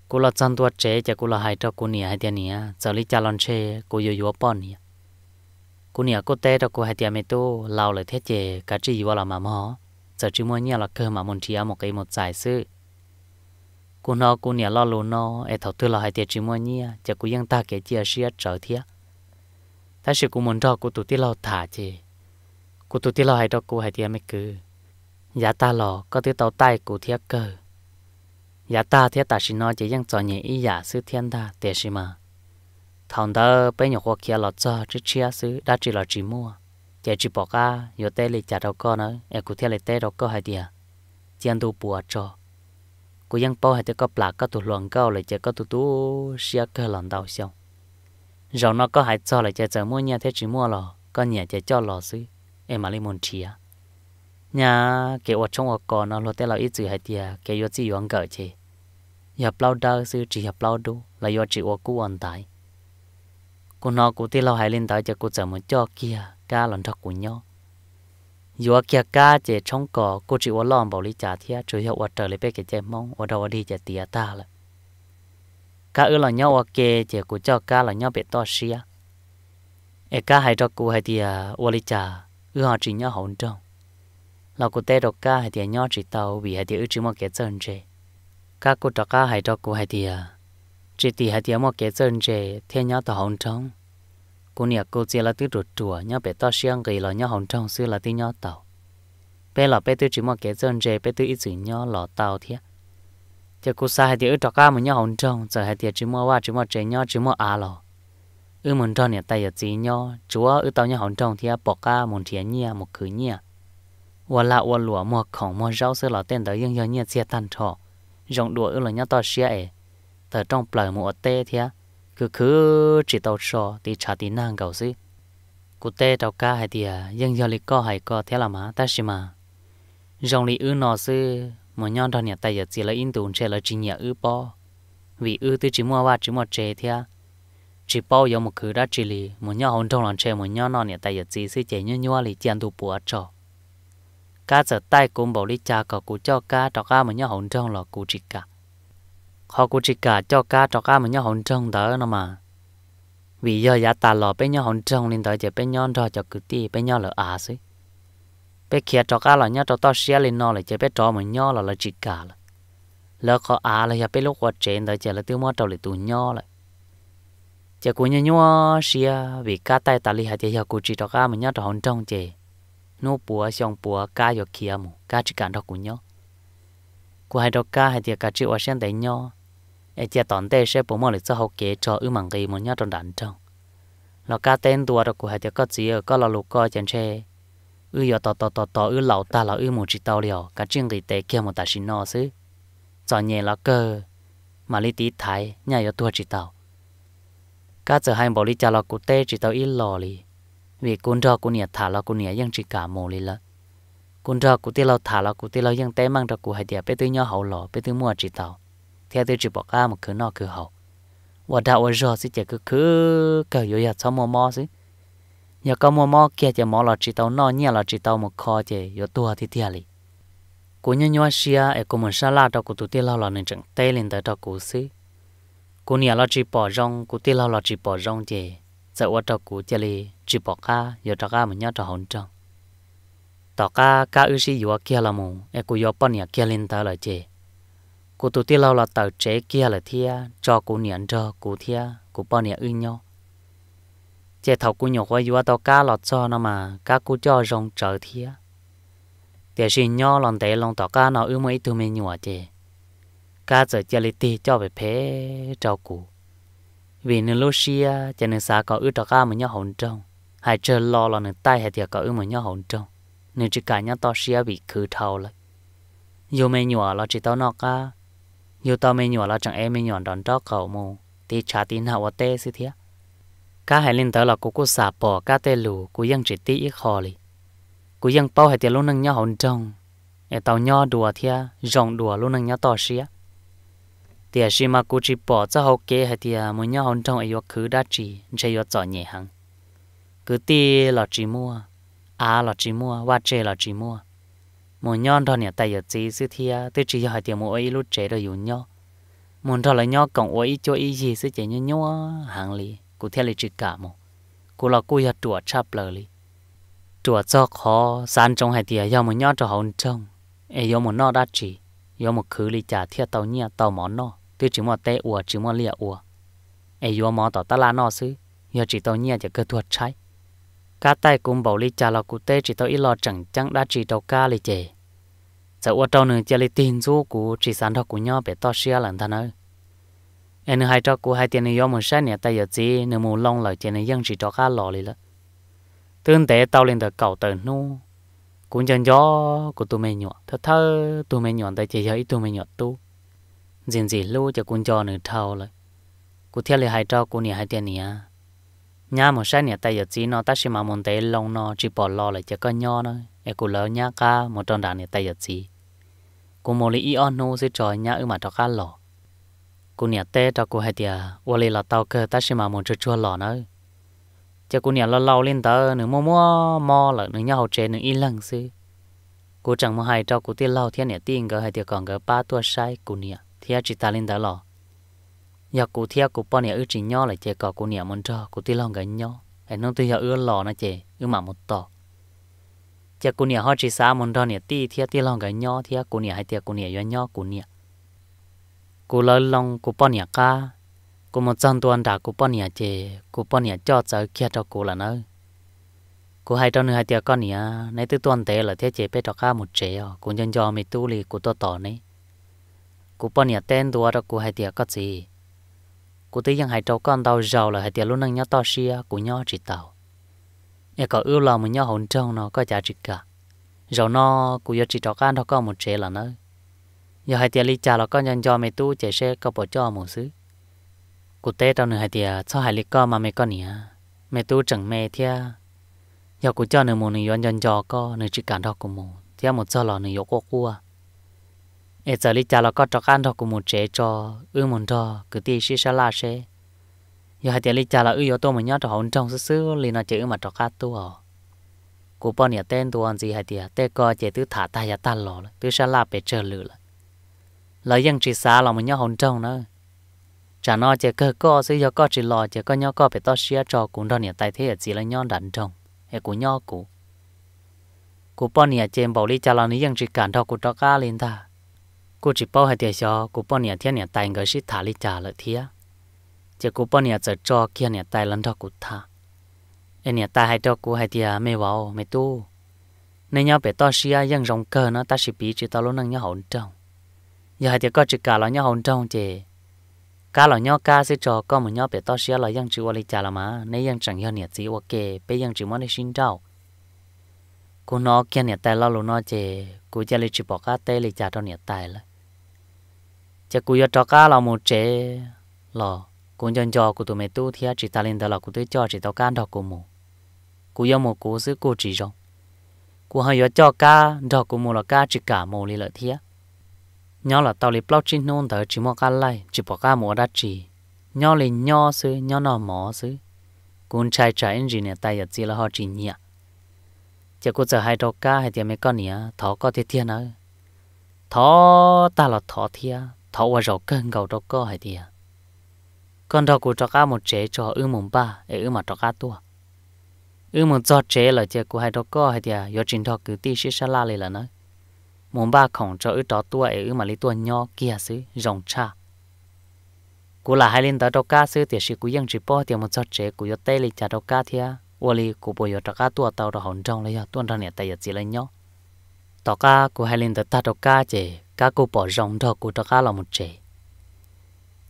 Speaker 1: cô là chân tua chế cho cô là hai cho cô nia hai tiền nia giờ lý cha lon chế cô yêu yêu bọn nia cô nia cô té cho cô hai tiền mẹ tu lao lại thế chế cá chỉ yêu là mà mò giờ chỉ muốn nia là cơ mà muốn chia một cái một giải sự cô nó cô nia lo lù nó em thầu tư là hai tiền chỉ muốn nia cho cô yên ta kể chia sẻ trở thiệt ta sự cô muốn cho cô tụt đi lao thả chế cụ tụt tí hay đó cụ hay thì em mới dạ ta lò có thứ tàu tay cụ thiết cơ giá dạ ta thiết ta xin nói chỉ rằng cho nhẹ ý giả sư thiên ta để gì mà thằng đó bây giờ qua kia lọ cho chứ chia sư đã chỉ là chỉ mua chỉ chỉ bỏ ra giờ tê lì chả đâu có nữa em cụ thiết lì tê đâu hay thì à tiền đủ bùa cho cụ dân bao hay thì có plak có tụt luồng cao lại chỉ có tụt tú xia lần đầu xong rồi nó có hay cho lại chỉ chờ mua nhà thế chỉ mua lò có nhà chỉ cho lò em mà lấy môn ở trong ở còn nó lo té là ít chữ hay tiệt yo chỉ yong cỡ chứ nhập lao đa sư chỉ nhập lao đu là yo chỉ ở cú ăn tại cô nó cô tê lao hay lên tại cô chở một cho kia ca lần thắc của nhau yo kia ca chế trong cỏ cô chỉ ở lon bảo lý trả thia chứ hiệu ở trở lại bé cái chế mong ở đâu đi chế tiệt ta là ca ư nhau ở kê cô cho ca là nhau bị to xia e ca hay cho cô hay tiệt trả ư họ chỉ nhớ hồn trong là cụ tê đọc ca hay thì nhớ chỉ tàu vì hay thì ư chỉ mua kế chân chê các cụ đọc ca hay đọc cụ hay thì à, chỉ thì hay thì mua kế chân chê thì nhớ tàu hồn trong cô nhà cụ chỉ là tư đột chùa nhau bé to xiang gầy là nhớ hồn trong xưa là tư nhớ tàu bé là bé tư chỉ mua kế chân chê bé tư ít chỉ nhớ lọ tàu thiệt cho cụ sai thì ư đọc ca mà nhớ hồn trong giờ hay thì chỉ mua qua chỉ mua chê nhớ chỉ mua à lọ ư muốn cho nè tay ở chỉ nhau chúa ư tao nhá hòn trong thì à bỏ cả muốn thiệt nhia một cứ nhia và là và lúa mua khổng mua rau sơ lọ tên tới nhưng giờ nhia chia tan trọ rộng đùa ư là nhá to xia ấy tờ trong plei mua tê thì à cứ cứ chỉ tao trọ thì trả tí nàng cầu xí cụ tê tao ca hay thì à nhưng giờ lịch co hay co thế là má ta xí mà rộng lì ư nọ sư, mà nhon đó nè tay ở chỉ là in tùn chơi là chỉ nhia ư po vì ư tư chỉ mua và chỉ mua chơi thì à chỉ bao giờ một cứ đã chỉ lì một nhau hồn trong làm chơi một nhau non nhẹ tay giờ chỉ sẽ chạy nhau nhau lì chèn thủ bùa cho cá giờ tay cũng bảo đi cha có cụ cho cá trò cá một nhau hồn trong là cụ chỉ cả họ cụ chỉ cả cho cá trò cá một nhau hồn trong đó nó mà vì giờ giá ta lo bên nhau hồn trong nên tới giờ bên nhau trò cho cứ ti bên nhau lỡ à xí bên kia trò cá là nhau cho to xé lên nó là chơi bên trò một nhau là là chỉ cả là lỡ có à là giờ bên lúc qua trên tới giờ là tiêu mất trò là tụ nhau lại chỉ có nhà nhau xia vì cá tay ta li hai chỉ hiểu cụ chỉ đó cá mình nhớ trong trong chỉ nô bùa xong bùa cá yo kia mu cá chỉ cản đó cũng nhau cụ hai đó cá hai chỉ cá chỉ ở xem đấy nhau ai chỉ tận đây sẽ bố mẹ lịch sau học kế cho ư mảng gì mình nhớ trong đàn trong là cá tên tua đó cụ hai chỉ có chỉ ở có là lục có chân xe ư yo tọ tọ tọ tọ ư lão ta là ư một chỉ tao liều cá chuyện gì tệ kia một ta xin nó xứ cho nhẹ là cơ mà lý tí thái nhà yo tua chỉ tao cá giờ hai bỏ đi trả lo cụ tê chỉ tao ít lò li vì cún rau cún nhẹ thả lo cún nhẹ ยัง chỉ cả mồ li lợ cún rau cụ tê lo thả lo cụ tê lo ยัง té mang ra cụ hai tiệp bé tư nhau hậu lò bé tư mua chỉ tao theo tư chỉ bỏ cá một cứ nọ cứ hậu và đạo ở rau sẽ chỉ cứ cứ cờ yếu yết sau mò mò xí nhờ có mò mò kia chỉ mò tao nọ nhẹ lo chỉ tao một kho chỉ yếu tua thì thiệt li cún nhau nhau xia ở cún mình sa la đó cụ tê lo lo nên chẳng tê lên tới đó cụ xí cô nhà lo chỉ bỏ rong cô tiêu lao lo chỉ bỏ rong chị sợ ô trò cũ chả lì chỉ bỏ cá giờ trò cá mình nhớ trò hồn trăng tỏ cá cá ư sĩ yếu kia là mù e cô yếu bọn nhà kia lên tới là chị cô tụt tiêu lao là tàu chế kia là thia cho cô nhận cho cô thia cô bọn nhà ư nhau chế thầu cô nhổ qua yếu tàu cá lọt cho nó mà cá cô cho rong trở thia để xin nhau lần tế lần tỏ cá nó ư mấy từ mình nhủa chị cá giờ chia lì tì cho về phê trâu cũ vì nên lô xia cho nên xa có ư trò cá mà nhau hồn trông hai chờ lo lo nên tay hay thì có ư mà nhau hồn trông nên chỉ cả nhau to xia bị khử thầu lại dù mẹ nhỏ là chỉ tao nọ cá dù tao mẹ nhỏ là chẳng em mẹ nhỏ đón cho cậu mù thì trả tin hậu tê sư thiệt cá hải lên tới là cô cô xả bỏ cá tê lù cô dân chỉ tí ít khó lì cô dân bao hải tiền luôn nâng nhau hồn trông tàu nho đùa thia rồng đùa luôn nâng nhau to xia thì khi mà cô chỉ bỏ cho học kế hay thì muốn nhau hôn trong ấy khứ đã chỉ chơi yếu chọn nhẹ hàng cứ ti là chỉ mua à là chỉ mua và chế là chỉ mua muốn nhau thôi nhỉ tại giờ chỉ sự thì tôi chỉ hỏi tiền mua ấy lúc chế rồi dùng nhau muốn thôi là nhau cộng ấy cho ý gì sẽ chế nhau nhau hàng lì cụ theo lịch chỉ cả một cụ là cụ nhà chùa chấp lời lì chùa cho khó san trong hay thì yêu muốn nhau cho hôn trong ấy yêu muốn nó đã chỉ yêu một khứ lì trả thiệt tao nhia tao món nó tôi chỉ mua tê ủa chỉ mua lìa ủa ai yo mò tỏ ta là nó xứ giờ chỉ tao nhia chỉ cơ thuật trái cá tay cũng bảo lý cha lo cụ tê chỉ tao ít lo chẳng chẳng đã chỉ tao cá lý chè giờ ủa tao nương chỉ lý tin du cụ chỉ sản đó cụ nhau bé to xia lần thằng ơi em hai cho cụ hai tiền này yo muốn sáng nè tay giờ gì nương muốn long lại tiền này dân chỉ cho cá lò lý lắm tương tế tao lên được cầu tờ nu cũng chân gió của tụi mình nhọ thơ thơ tụi mình nhọ tại chỉ giờ ít tụi mình nhỏ tu diện gì lưu cho con cho nửa thâu rồi cô thiết lời hai trao cô nhà hai tiền nhá nhà một sáng nhà tay giờ chỉ nó ta sẽ mà muốn tay lông nó chỉ bỏ lo lại cho con nhỏ nó em cô lỡ nhá ca một tròn đàn nhà tay giờ chỉ cô mua lấy ion nô sẽ cho nhá ở mà cho cá lò cô nhà tê cho cô hai tiền qua lấy là tao cơ ta sẽ mà muốn cho chua lò nó cho cô nhà lo lâu lên tờ nửa mua mua mò là nửa nhau trẻ nửa y lăng sư cô chẳng mua hai trao cô tiền lâu thiên nhà tiền cơ hai tiền còn cơ ba tua sai cô nhà thì chỉ ta linh đã lo, giờ cụ theo cụ bọn nhà ư chỉ nhau lại chơi cỏ cụ nhà môn cho cụ ti lòng cái nhau em nó tuy giờ ưa lo nó chơi ưa mà một tọ chơi cụ nhà họ chỉ xa môn cho nhà ti theo ti lòng cái nhau theo cụ nhà hay theo cụ nhà do nhau cụ nhà cụ lỡ lòng cụ bọn nhà ca cụ một trăm tuần đã cụ bọn nhà chơi cụ bọn nhà cho chơi kia cho cụ là nơi cô hai trong hai tia con nhỉ nay tư tuần tế là thế chế bé cho ca một chế cụ cô nhân do mày tu li cụ tôi tỏ này cú bọn nhà tên đồ ra cú hay tiệt có gì cú thấy tí ยัง hay trâu con đau giàu là hay tiệt luôn năng nhớ to xia cú nhớ chỉ tàu em có ưu lòng mình nhớ hồn trong nó có giá trị cả giàu nó cú giờ chỉ trâu can đâu có một chế là nơi giờ hay tiệt ly trà là con nhân do mày tu chế xe có bỏ cho một xứ cú tê tao nữa hay tiệt cho hay ly con mà mày con nhỉ mày tu chẳng mẹ thia giờ cú cho nửa một nửa nhân do co nửa chỉ cản đó của một thia một giờ là nửa yếu quá cua ai giờ lý cha là có cho ăn thôi cũng muốn chế cho ư muốn cho cứ tí xí xả la xế giờ hai tiền lý cha là ư yo tôi mà nhớ cho hồn trong xứ xứ lý nó chữ mà cho cá tu họ cụ bọn nhà tên tu ăn gì hai tiền tên coi chế tứ thả tay nhà ta lò tứ xả la bể chờ lử là lời dân chỉ xá là mình nhớ hồn trong nữa chả nói chế cơ co xứ giờ co chỉ lò chế co nhớ co bể to xía cho cũng đó nhà tài thế là chỉ là nhớ đàn trong hay của nhớ cụ cụ bao nhiêu chém bảo lý cha là lý dân chỉ cản thọ cụ cho cá lên ta cô chỉ bảo hai tiền cho cô bao nhà thiên nhà tài người sĩ thả lý trả lại thía chứ cô bao nhà giờ cho kia nhà tài lần đó cô thả anh nhà tài hai đó cô hai tiền mê vào mê tu nên nhau bé to xí à dân rồng cờ nó ta chỉ bị chỉ tao luôn năng nhau hỗn trong giờ hai tiền có chỉ cả là nhau hỗn trong chứ. cả là nhau cả sẽ cho có một nhau bé to xia là dân chịu lý trả là mà nên dân chẳng hiểu nhà gì ok bé dân chỉ muốn để xin trao cô nó kia nhà tài lao luôn nó chỉ cô chỉ lấy chỉ bỏ cá tê lấy trả cho nhà tài lại chỉ cú yo cho cá là một chế lò cú nhân cho cú tụi mày tu thì chỉ ta lên đó là cú tới cho chỉ tao cá đó cú mù cú yo một cú xứ cú chỉ rồi cú hay yo cho cá đó cú mù là cá chỉ cả mù li lợi thía nhớ là tao li plot chín nôn tới chỉ mua cá lại chỉ bỏ cá mù đã chỉ nhớ li nhớ xứ nhớ nọ mỏ xứ cún anh trai engineer tay ở gì là họ chỉ nhỉ chỉ cú giờ hai đó cá hay thì mấy con nhỉ thỏ có thể thiên nữa thỏ ta là thỏ thiên thấu vào rồi cơn gầu đó có hay đi à con đó của cho cá một chế cho ư mùng ba ư mà cho cá tua ư mùng cho chế là chế của hai đó có hay đi à do chính đó cứ ti xí xa la lì là nói mùng ba khổng cho ư đó tua ư mà lý tua nhỏ kia xứ rồng cha của là hai linh đó đó cá xứ thì xí cú yên chỉ bỏ thì một cho chế của yo tê lì chả đó cá thì thia oli của bồi yo cho cá tua tàu đó hòn trong lấy tuôn ra nè tay giờ chỉ lấy nhỏ tàu cá của hai linh đó ta đó cá chế cá cô bỏ rong đó cô cho cá là một trẻ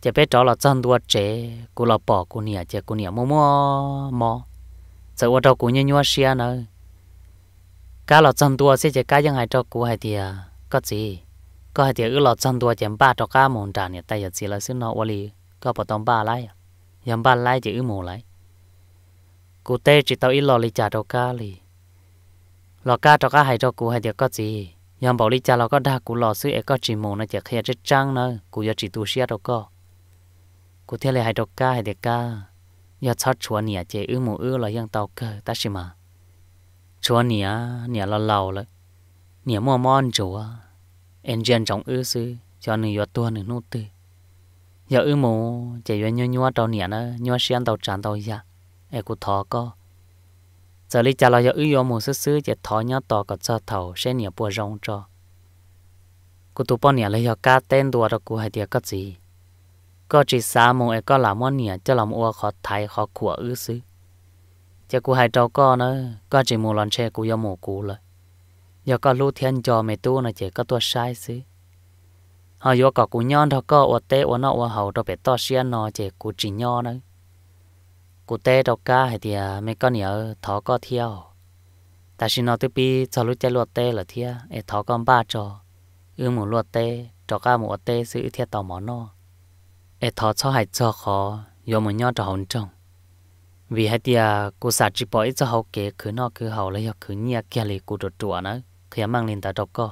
Speaker 1: chỉ biết đó là chân đua trẻ cô là bỏ cô nia chỉ cô nia mò mò mò sợ qua đó cô nhớ nhớ xia nữa cá là chân đua sẽ chỉ những hai cho cô hai thì có gì có hai thì ư là chân đua chỉ ba cho cá mồm trà nhỉ tại giờ chỉ là xin nó oli có bỏ tông ba lại, yam à? ba lại chỉ ư mồm lại, cô tê chỉ tao ít lo lì trả cho cá lì lo cá cho cá hay cho cô hai thì có gì nhom bảo lý cha nó có đa cú lò sư ấy có chỉ mồ nó chỉ khi chết trăng nó cú giờ chỉ tu sửa đâu có cú thiên lệ hai đâu ca hai để ca giờ chót chúa nhỉ chế ư mồ ư là yang tàu cơ ta xem mà chúa nhỉ nhỉ là lầu rồi, nhỉ mua mòn chúa em dân trong ư sư cho nên giờ tuân, nên nô tư giờ ư mồ, chế giờ nhau nhau tàu nhỉ nó nhau xiên tàu tràn tàu ya ấy cú thọ có giờ lý trả lo cho ưu yếu một sư sư chỉ thọ nhớ tỏ có cho thầu sẽ nhiều bùa rong cho cụ tụ bọn nhà lấy cho cá tên đùa đó cụ hay tiệt có gì có chỉ xa mong ấy có làm món nhà cho làm ua khó thay khó của ư sư chỉ cụ hay trâu con nữa có chỉ mua lon xe cụ yếu mù cú rồi giờ có lưu thiên cho mẹ tu nó chỉ có tua sai sư họ yếu có cụ nhon thò có ua tê ua nó ua hậu đó bé to xiên nó chỉ cụ chỉ nhon nữa cụ tê đâu cả hay thì mấy con nhớ thọ có theo ta xin nó tới bi cho lúc chơi luật tê là thia ê e thọ con ba trò ư một luật tê trò cả một tê sự thia tàu món nó ê e thọ cho hay cho khó do một nhau cho hồn trồng vì hay tia cô xả chỉ bỏ ít cho hậu kế cứ nó cứ hậu lấy cứ nhia kia lì cô đột đũa nó, khi mang lên ta đâu có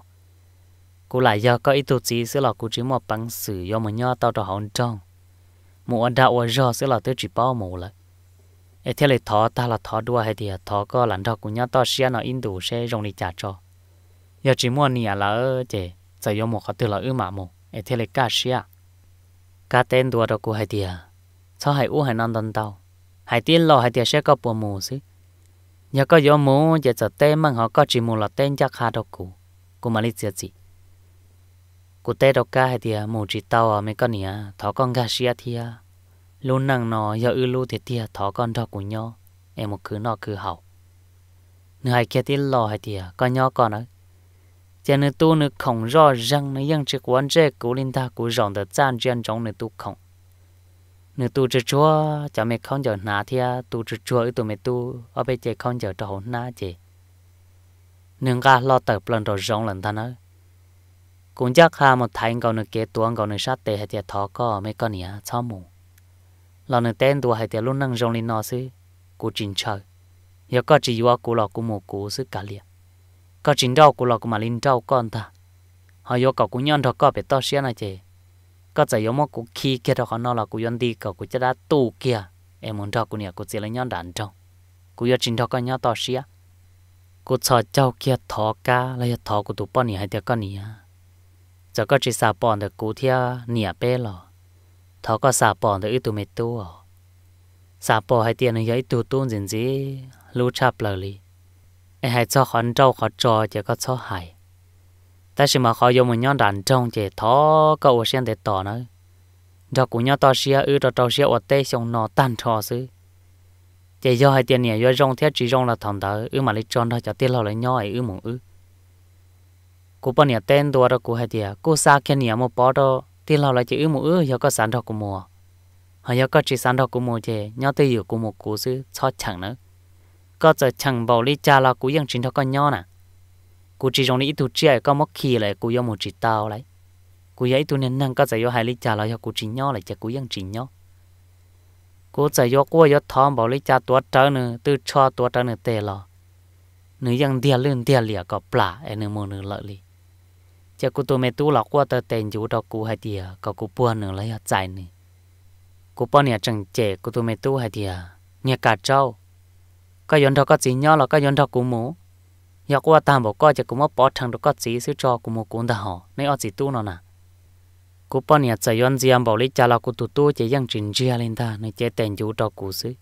Speaker 1: cô lại giờ có ít tu chỉ sẽ là cô chỉ một bằng sử do một nhau tao trò hồn trồng một đạo ở giờ sẽ là tới chỉ bao một lại ấy thế là thọ ta là thọ đua hay thì à, thọ có lần đó cũng nhớ to xe nó in đủ xe rong đi trả cho giờ chỉ mua nhà là ở chế giờ yêu một khó là ư mà một ấy thế là cả xe cả tên đua đó cũng hay thì à, sao hay u hay non đơn tao hay tiền lo hay thì sẽ có bùa mù xí nhớ có yêu mù giờ giờ tên mang họ có chỉ mù là tên chắc hà đó cũng cũng mà lý gì gì cụ tê đó cả hay thì à, mù chỉ tao à mấy con nhỉ thọ con gà xe à lô nàng nò giờ ư lu thiệt tia thó con thọ của nhau em một cứ nò cứ hậu nửa hai kia tiết lò hai tia con nhau con ấy giờ nửa tu nửa khổng rõ răng nửa yang chỉ quan chế cố linh ta cố rộng được gian trên trong nửa tu khổng nửa tu chỉ chúa chả mẹ không giờ nà thia tu chỉ chúa ở tu mẹ tu ở bên chế không giờ trò nà chế nửa ga lo tờ lần rồi rộng lần thân nữa cũng chắc ha một thành cầu nửa kế tuông cầu nửa sát tệ hai tia thọ có mấy con nhỉ sao mù là nên tên tôi hay tiền luôn năng rong lên nó sư cố chính chờ giờ có chỉ yêu cố là cố một cố sư cả liền có chính đâu cố là cố mà linh đâu con ta họ yêu cầu cố nhân thọ có bị to xe này chứ có chỉ yêu mà cố khi kia đó nó là cố nhân đi cầu cố cho đã tu kia em muốn thọ cố nhà cố chỉ là nhân đàn trong cố yêu chính đâu con nhau to xe cố sợ cháu kia thọ cá là thọ của tụi bọn này hay tiền con này giờ có chỉ sao bọn được cố thia nhẹ bé rồi thọ có xà bò để ít tụ mệt tu xà bò hay tiền này giấy tụ tu gì gì lưu chạp lời li ai hay cho khẩn trâu khó trò chỉ có cho hại ta chỉ mà khó dùng một nhóm đàn trong chỉ thọ có ô sen để tỏ nữa cho cũng nhau to ư cho trâu xia ở tây xong nó tan trò xứ chỉ do hai tiền này do rong thiết chỉ rong là thằng đó ư mà lấy tròn đó cho tiền lâu lấy nhau ư mong ư cô bọn nhà tên đồ đó cô hai tiền cô xa kia nhà một bó đó thì lâu là chỉ một ước giờ có sản đó của mùa họ giờ có chỉ sản đó của mùa chè nhớ tới giờ của một cú sư cho chẳng nữa có giờ chẳng bảo lý cha là cú dân chính đó con nhớ nè cú chỉ trong lý tu chia có mất khi lại cú do một chỉ tao lại cú giấy tu nên năng có giờ do hai lý cha là do cú chỉ nhớ lại cho cú dân chỉ nhớ cú giờ do cú do thom bảo lý cha tua trở nữa từ cho tua trở nữa tệ lo nữ dân địa lên địa lìa có plả em nữ mồ nữ lợi จะกูตัวเมตุหลอกว่าเตเต็นอยู่ดอกกูให้เดียก็กูปวนหนึ่งเลยใจนี่กูป้อนเนี่ยจังเจกูตัวเมตุให้เดียเนี่ยกาเจ้าก็ย้อนทอก็จีย่อแล้วก็ย้อนทอกูหมูอยากว่าตามบอกก็จะกูมาปอดทางดอกก็จีซื้อจอกูหมูกูนดาหอในออจีตู้นอน่ะกูป้อนเนี่ยจะย้อนเจียมบอกลิจาเรากูตัวตู้จะยังจินเจียเลนตาในเจเต็นอยู่ดอกกูซื้อ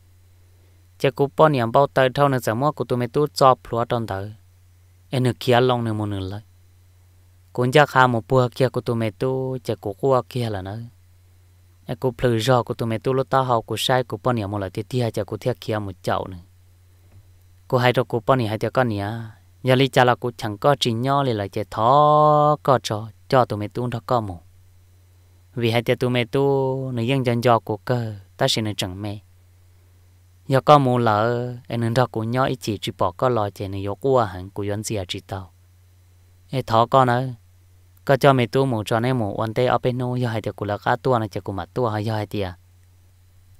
Speaker 1: จะกูป้อนเนี่ยเบาเตยเท่านึงจะมั่วกูตัวเมตุจอบพลัวตอนเตยเอ็นเนื้อเขียลงเนื้อมูนึงเลย cũng chắc khá một bữa kia của tụi mẹ tu chắc của cô kia là nó em cũng phơi gió của tụi mẹ tu lúc tao học của sai của bọn nhà một là tiệt tiệt chỉ của thiệt kia một chậu nữa cô hai đó của bọn nhà hai tiệt con nhà giờ lý cha là cô chẳng có chỉ nho thì là chỉ thó có cho cho tụi mẹ tu đó có một vì hai tiệt tụi mẹ tu nó dân dân do của cơ ta sẽ nó chẳng mẹ nhà có một là em nên đó của nhỏ ít chỉ chỉ bỏ có lo chỉ nó yếu quá hàng của dân gì à chỉ tao em thó con ơi ก็จะมีตัวหมูจอในหมูวันเตอเป็นโนยให้เด็กกูละก้าตัวนะจะกูมาตัวให้ยให้เตีย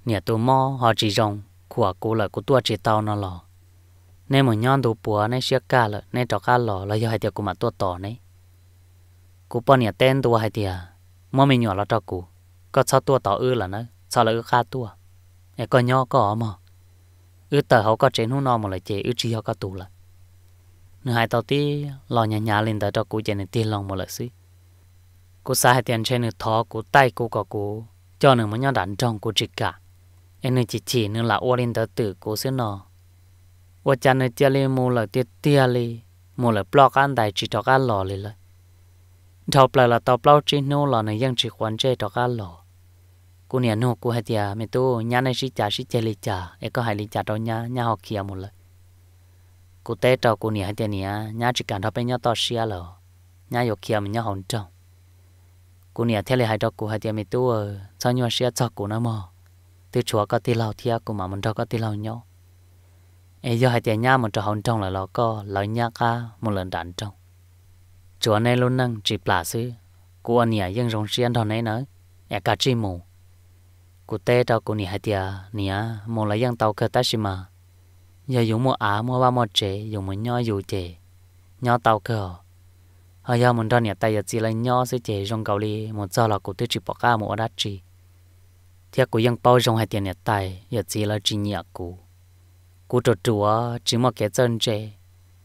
Speaker 1: เนี่ยตัวมอหอจีจงขวากูละกูตัวจีเตานั่นหรอในหมูย้อนตัวปัวในเชือกก้าละในจอกก้าหล่อแล้วยให้เด็กกูมาตัวต่อนี่กูปนเนี่ยเต้นตัวให้เตียมอมีหยอดละจอกกูก็ชอบตัวต่ออื้อละนะชอบละอื้อก้าตัวไอ้ก็ย่อก็อ๋อมออื้อเต๋อเขาก็เจนหูนอนหมดเลยเจอื้อจีเขาก็ตูละ nửa hai tàu tí lò nhà nhà lên tới cho cụ chạy nên tiền lòng một lợi xí cô xa hai tiền trên nửa cô tay cô có cô cho nửa mới nhau đàn trong cô chỉ cả em nửa chỉ chỉ nửa là ô lên tới tử cô xưa nọ ô cha nửa chia lên mua lại tiệt tia li mua lại block ăn đại chỉ cho cá lò li lại thầu lại là tàu bao chỉ nô lò này là nửa ยัง chỉ quan chế cho cá lò cô nhà nô cô hai tiền mẹ tôi nhà này chỉ trả chỉ chơi li trả em có hai li trả đâu nhà nhà họ kia một lần cô té cho cô nhà hai tiền nhà nhà chỉ cần thọ bên nhà to xia lò nhà yêu kia mình nhà hồng trong cô nhà theo lời hai đó cô hai tiệm mít tu cho nhau sẽ cho cô nó mà từ chùa có tiền lâu thia cô mà mình cho có tiền lâu nhau ấy giờ hai tiệm nhà mình cho hồng trong là nó có lợi nhà cả một lần đàn trong chùa này luôn năng chỉ là sư cô anh nhà dân rong xiên thằng này nói, ở cả chi mù cô tê đó cô nhà hai tiệm nhà một là dân tàu cơ ta xí mà giờ dùng mua á mua ba mua chế dùng mua nhau dùng chế nhau tàu cơ họ ờ, giờ mình ra nhà tay giờ chỉ là nhỏ sẽ chế trong cầu li một giờ là cụ tôi chỉ bỏ cả một đắt chỉ vẫn bao trong hai tiền nhà tay giờ chỉ là chỉ nhặt cụ cụ trộn chúa chỉ một cái chân chế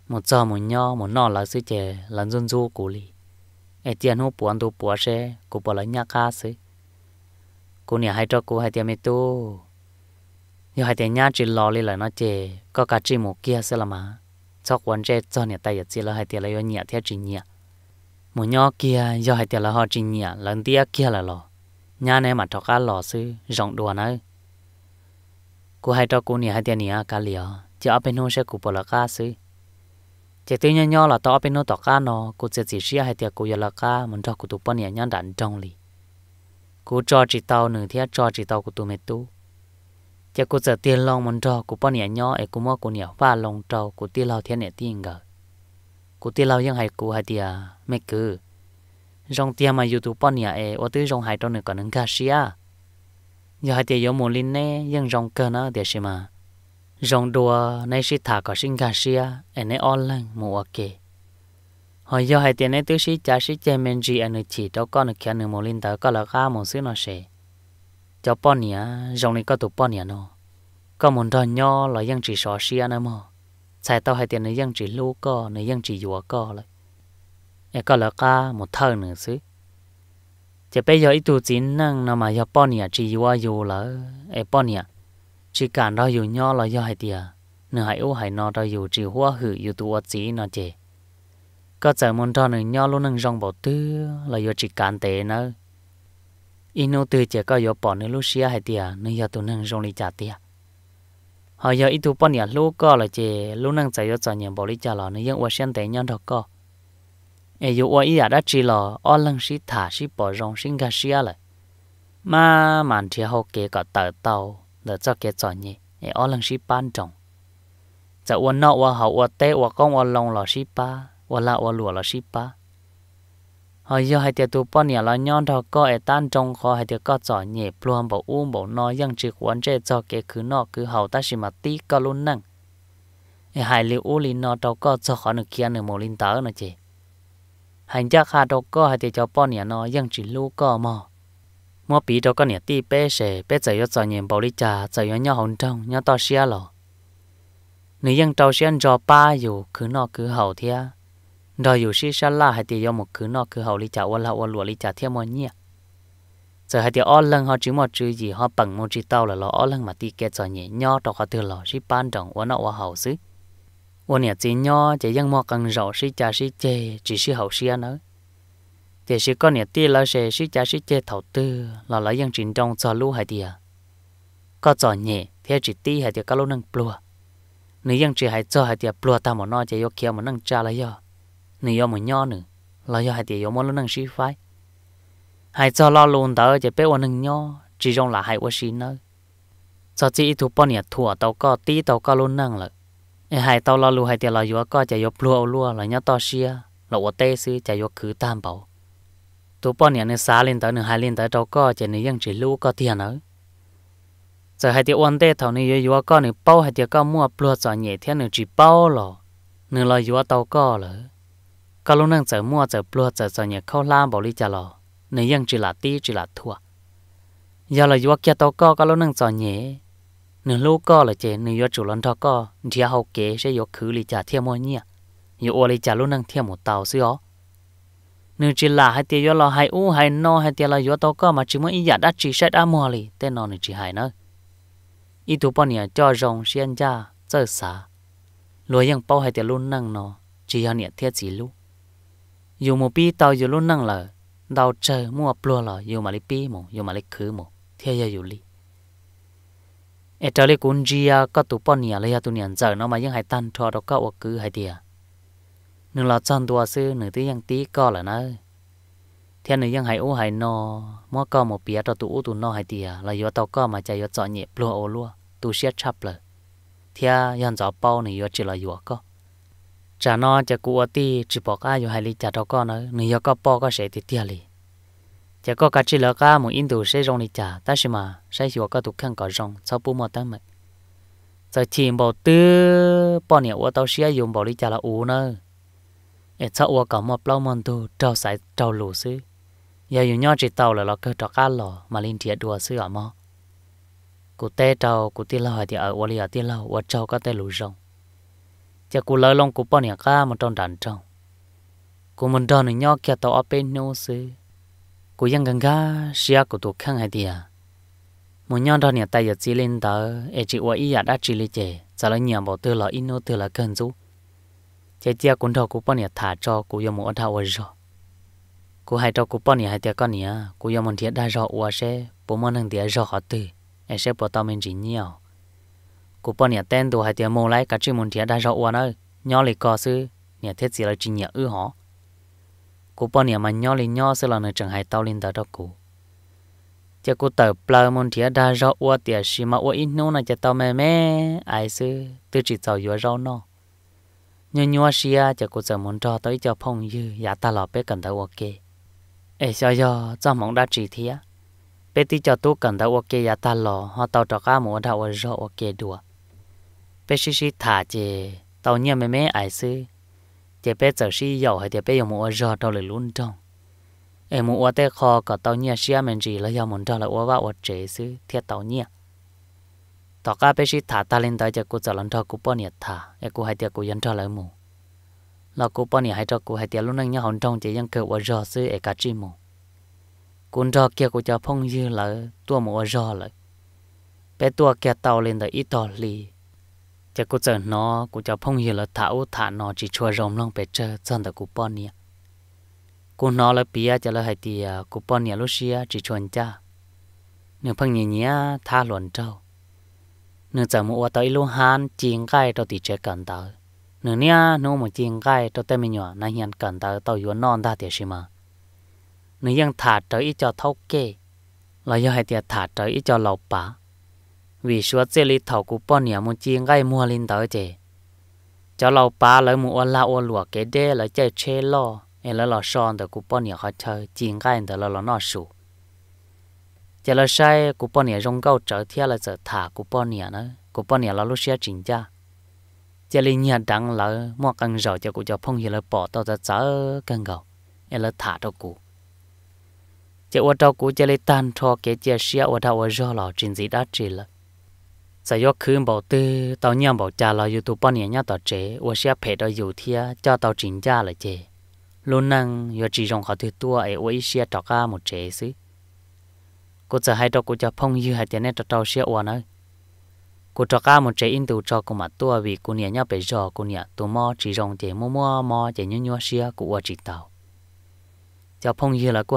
Speaker 1: một giờ một nhỏ một nọ là sẽ chế là dân du cụ li ai tiền hô buồn tu buồn xe cụ bỏ lại nhặt cá sẽ cụ nhà hai cho cụ hai tiền mít tu nhưng hai tiền nhà chỉ lo li là nó chế có cả chỉ một kia sẽ mà cho quan chế cho nhà tay giờ chỉ là hai tiền là nhẹ theo chỉ nhẹ một nhỏ kia do hai tiền là họ trình nhỉ lần tia kia là lò nhà này mà cho cá lò sư rộng đùa nữa cô hai cho cô nhỉ hai tiền nhỉ cá liều chỉ ở bên hông sẽ cụ bỏ là cá sư chỉ tuy nhau nhau là tao ở bên hông tao cá nó cô chỉ chỉ xia hai tiền cô giờ là cá mình cho cô tụ bên nhỉ nhăn đạn trong li, cô cho chỉ tao nửa thế cho chỉ tao của tụ mệt tu chỉ cô giờ tiền long mình cho cô bên nhỉ nhau ấy cô mua cô nhỉ pha long trâu cô tiền lao thế này tiền gờ tiên กูเตีเรายังให้กูให้เตียไม่กูจงเตียมาอยู่ตัวป้อนเนี่ยเออว่าตื้อจงให้ตัวหนึ่งก่อนหนึ่งกาเชียอย่าให้เตียยมูลินเน่ยังจงเกินนะเดี๋ยวใช่ไหมจงดัวในสิถาก็สิงกาเชียเอเนออนลังมัวเก họ do hai tiền này tứ sĩ cha sĩ chém men gì anh chỉ đó con được kia nửa một linh tờ có là cá một xứ nó sẽ cho bọn nhá dòng này có tụ bọn nhá nó có một đòn nho là dân chỉ sợ sĩ anh em sai tao hay tiền này dân lú co này dân chỉ dùa co lại em có là ca một thơ nữa xứ chỉ bây giờ ít chín năng nó mà giờ bọn nhà chỉ là em bọn nhà chỉ cản đó dù nhỏ là do hay tiền nữa hay u hay hử dù tu chỉ nó chè có chờ muốn cho nữa luôn năng rong bảo tư là do chỉ cản tế nữa inu từ chỉ có do bọn nữa lúc xia hay tiền nữa giờ năng rong đi trả tiền họ giờ ít tuổi bao nhiêu lúc co là chị lúc năng chạy cho cho nhiều bảo lý trả lò nên những hoa sen tây nhân đó co ai dù hoa ít đã chỉ lò ở lăng sĩ thả sĩ bỏ rong sinh ra sĩ lại mà màn thì họ kế có tờ tàu để cho kể cho nhỉ ai ở lăng sĩ ban trọng จะอ้วนนอกว่าเขาอ้วนเตะอ้วนก้องอ้วนลงหล่อชิปะอ้วนละอ้วนหลัวหล่อชิปะ họ giờ hai tiệt tụ bọn nhà là nhon đó có ai tan trong khó hai tiệt có giỏ nhẹ luôn bảo u bảo nó ยัง chỉ quan chế cho cái cứ nó cứ hậu ta chỉ mà tí có luôn năng ở hai liu u linh nó đó có cho khó được kia nữa một linh tớ nữa chứ hành chắc hà đó có hai tiệt cho bọn nhà nó ยัง chỉ lu có mò mua bì đó có nhà tí bé sẻ bé chạy cho giỏ nhẹ bảo đi cha chạy cho nhau hồng trong nhau to xia lò nếu ยัง trâu xia cho ba dù cứ nó cứ hậu thia đó dù sĩ sa la hay thì do một cứ nó cứ hậu lý trả qua là qua lụa trả thêm một nhia giờ hay thì ó lần họ chỉ một chữ gì họ bằng một chữ tao là lo ó lần mà ti cho nhẹ nhó đó họ từ lo sĩ ban đồng qua nó hậu xứ qua nhà chỉ chỉ dân mò cần rõ sĩ cha sĩ chê chỉ sĩ hậu sĩ nữa chỉ sĩ con nhà ti là sẽ sĩ cha sĩ chê thầu tư là lấy dân trình trong cho lũ hay thì à cho nhẹ theo chỉ ti hay thì các lũ năng plua nếu dân chỉ hay cho hay thì plua ta mà nó chỉ yêu kia mà năng cha là do nếu yom một nho nữa lo yo hai tiền yom luôn năng sĩ phái hai cho lo luôn tới chỉ biết nâng nhau, chỉ trong là hai quá sĩ nữa cho chỉ thu bao nhiêu thua tàu có tí tàu có luôn năng lợi hai tàu lo luôn hai tiền lo yo có chỉ yo plua lua là nhau to xia là ô tê sư chỉ yo cứ tam bảo thu bao nhiêu nữa xá lên tới nửa hai lên tới tàu có chỉ nửa ยัง chỉ lu có tiền nữa giờ hai tiêu ôn tê thầu này yêu yo có nửa bao hai tiêu có mua plua cho nhẹ thế nửa chỉ bao lọ nửa lo yêu tàu có lợi cả lúc năng giờ mua giờ plua giờ giờ nhà khâu la bảo lý trả lò nên ยัง chỉ là tí chỉ là thua giờ là vua kia tao co cả lúc năng giờ nhẹ nửa lúc co là chế nửa vua chủ lần thọ co thì hậu sẽ vua khứ lý trả thêm mua nhia nhiều ô lý trả lúc năng thêm một tàu xí ó nửa chỉ là hai tia vua lò hai u hai no hai tia là vua tao co mà chỉ muốn ý giả đã sẽ đã mua lì tên nó nửa hai nữa ý thú bọn cho rồng xiên cha chơi xả lúa yang bao hai tia luôn năng nó chỉ hai niệm thiết gì luôn dù một pi tao dù lúc năng là đào chờ mua plua là dù mà lấy pi mồ dù mà lấy khứ mồ thế giờ dù li ở trở lại cũng gì có tụ bọn nhà lấy à tụ nhà giờ nó mà những hai tan thọ đó có ước cứ hai tiề nửa là chăn tua nửa thứ yang tí co là nó thế nửa yang hai ô hai no mua co một bia cho tụ ô tụ no hai tiề là do tao co mà chạy do chọn nhẹ plua ô lua tụ sẽ chắp lờ thế yang gió bao nửa do chỉ là do co cha nó cha cụ ti chỉ bỏ cá dùng hai ly cha đó con nữa người có bỏ có sẽ thì tiền li cha có cá chỉ là cá một in đồ sẽ rong đi cha ta xem mà sẽ chịu có tụt khăn có rong sau bù mà tăng giờ chìm bảo tư bỏ nhiều ô tao sẽ dùng bảo đi cha là u nữa ít ô cả một lâu mòn tu trâu sải trâu lù xứ giờ dùng nhau chỉ tàu là lo cơ trọ cá mà linh thiệt đùa xứ ở mò cụ tê trâu cụ tiên lâu thì ở ô li ở tiên lâu ô trâu có tê lù rong giờ cô lỡ lòng cô bỏ nhà cá mà trong đàn trong cô mình đòn này nhóc kia tàu ở bên nhau xí cô ยัง gần gà xia cô tụ khăn hay tiệt một nhon đó nhà tài giờ chỉ lên tờ e chỉ qua ý à đã chỉ lên chè giờ là nhà bảo tư là in nô tư là cần chú chè chia cũng thọ cô bỏ nhà thả cho cô giờ thả thao rồi cô hay cho cô bỏ nhà hay tiệt con nhà cô giờ muốn thiệt đã rõ qua xe bố mẹ nàng tiệt rõ họ tư e sẽ bỏ tao mình chỉ nhiều กูปอนเนี่ยเต้นตัวให้เตียโมไลกัจจิมุนเทียได้รออวนเออย่อเลยก็ซื้อเนี่ยเทศสีเลยจริงเนี่ยอื้อหอกูปอนเนี่ยมันย่อเลยย่อซื้อเราในจังไห้เต้าลินเตอร์ดอกกูจะกูเติบเปล่ามุนเทียได้รออวเตียชิมาอวอินโนน่ะจะเต้าแม่แม่ไอซื้อตื้อจิตเจ้าอยู่รอเนาะยัวยัวเชียจะกูจะมุนจอตัวอีจะพงยื้อยาตลอดไปกันเตอร์โอเคเอ้ยยอจ้ามองได้จีเทียเป็ดที่จะตู้กันเตอร์โอเคยาตลอดฮอเต้าจอกก้าหมูเตอร์โอเคดัว bé xí xí thả chè tàu nhiên mẹ mẹ ai sư chè bé giờ xí giàu hay chè bé dùng mua giọt tàu lại luôn trong em mua té kho cả tàu nhiên xí mình gì là giàu muốn cho là uống vào uống chè sư thiệt tàu nhiên tàu cá bé xí thả ta lên tới chè cô giờ lần cho cô bỏ nhiệt thả em cô hay chè cô yên cho lại mù là cô bỏ nhiệt hay cho cô hay chè luôn anh nhau hồn trong chè dân kêu uống giọt sư em cả chi mù cũng cho kia cô cho phong như là tua mua giọt lại bé tua kia tàu lên tới ít tàu lì จะกูเจอนอกูจะพงเหี้ยลถ้าอุถานอนจีชัวรมลงไปเจอจนแต่กูป้อนเนี่ยกูนอละปีจะละให้เตียกูป้อนเนี่ยลุเชียจีชวนจ้าเนื้อพังเนี่ยเนี่ยท่าหลวนเจ้า เนื้อจะมัวต่อิลูฮานจีงไก่ตัวติเจกันตาเนื้อเนี่ยนู้มจีงไก่ตัวเตมิหย่อนายเฮียนกันตาต่อยวนนอนท่าเตียชิมาเนื้อยังถาดต่ออีจอเท่าเก้ เราอยากให้เตียถาดต่ออีจอเหล่าป่า vì số chế lý thầu của bọn nhà muốn chi ngay mua lên tới chị cho lâu ba lấy mua la ô lụa cái đê lấy chơi chê lo em lấy lò son từ của bọn nhà họ chơi chi ngay từ là lò nọ sủ cho là sai của bọn nhà rong câu trở theo là trở thả của bọn nhà nữa của bọn nhà là lúc xe chỉnh cha cho lý nhà đắng là mua cần rồi cho của cho phong hiệu là bỏ tao ra chở cần gầu em lấy thả cho cụ chỉ ô tao cụ chỉ lấy tan cho cái chỉ xe ô tao ô do lò trình gì đã chỉ là giờ yo cứ bảo tư tao nhau bảo cha là youtube bao nhiêu nhau tao chế và sẽ phải tao yêu thia cho chính cha là chế luôn năng yo chỉ dùng họ thứ tua ấy và sẽ cho cả một chế xí cô hai tao cô cho phong như hai tiền này tao sẽ uan ơi cô cho cả nhau bây giờ cô nhau nhau sẽ cô và chỉ tao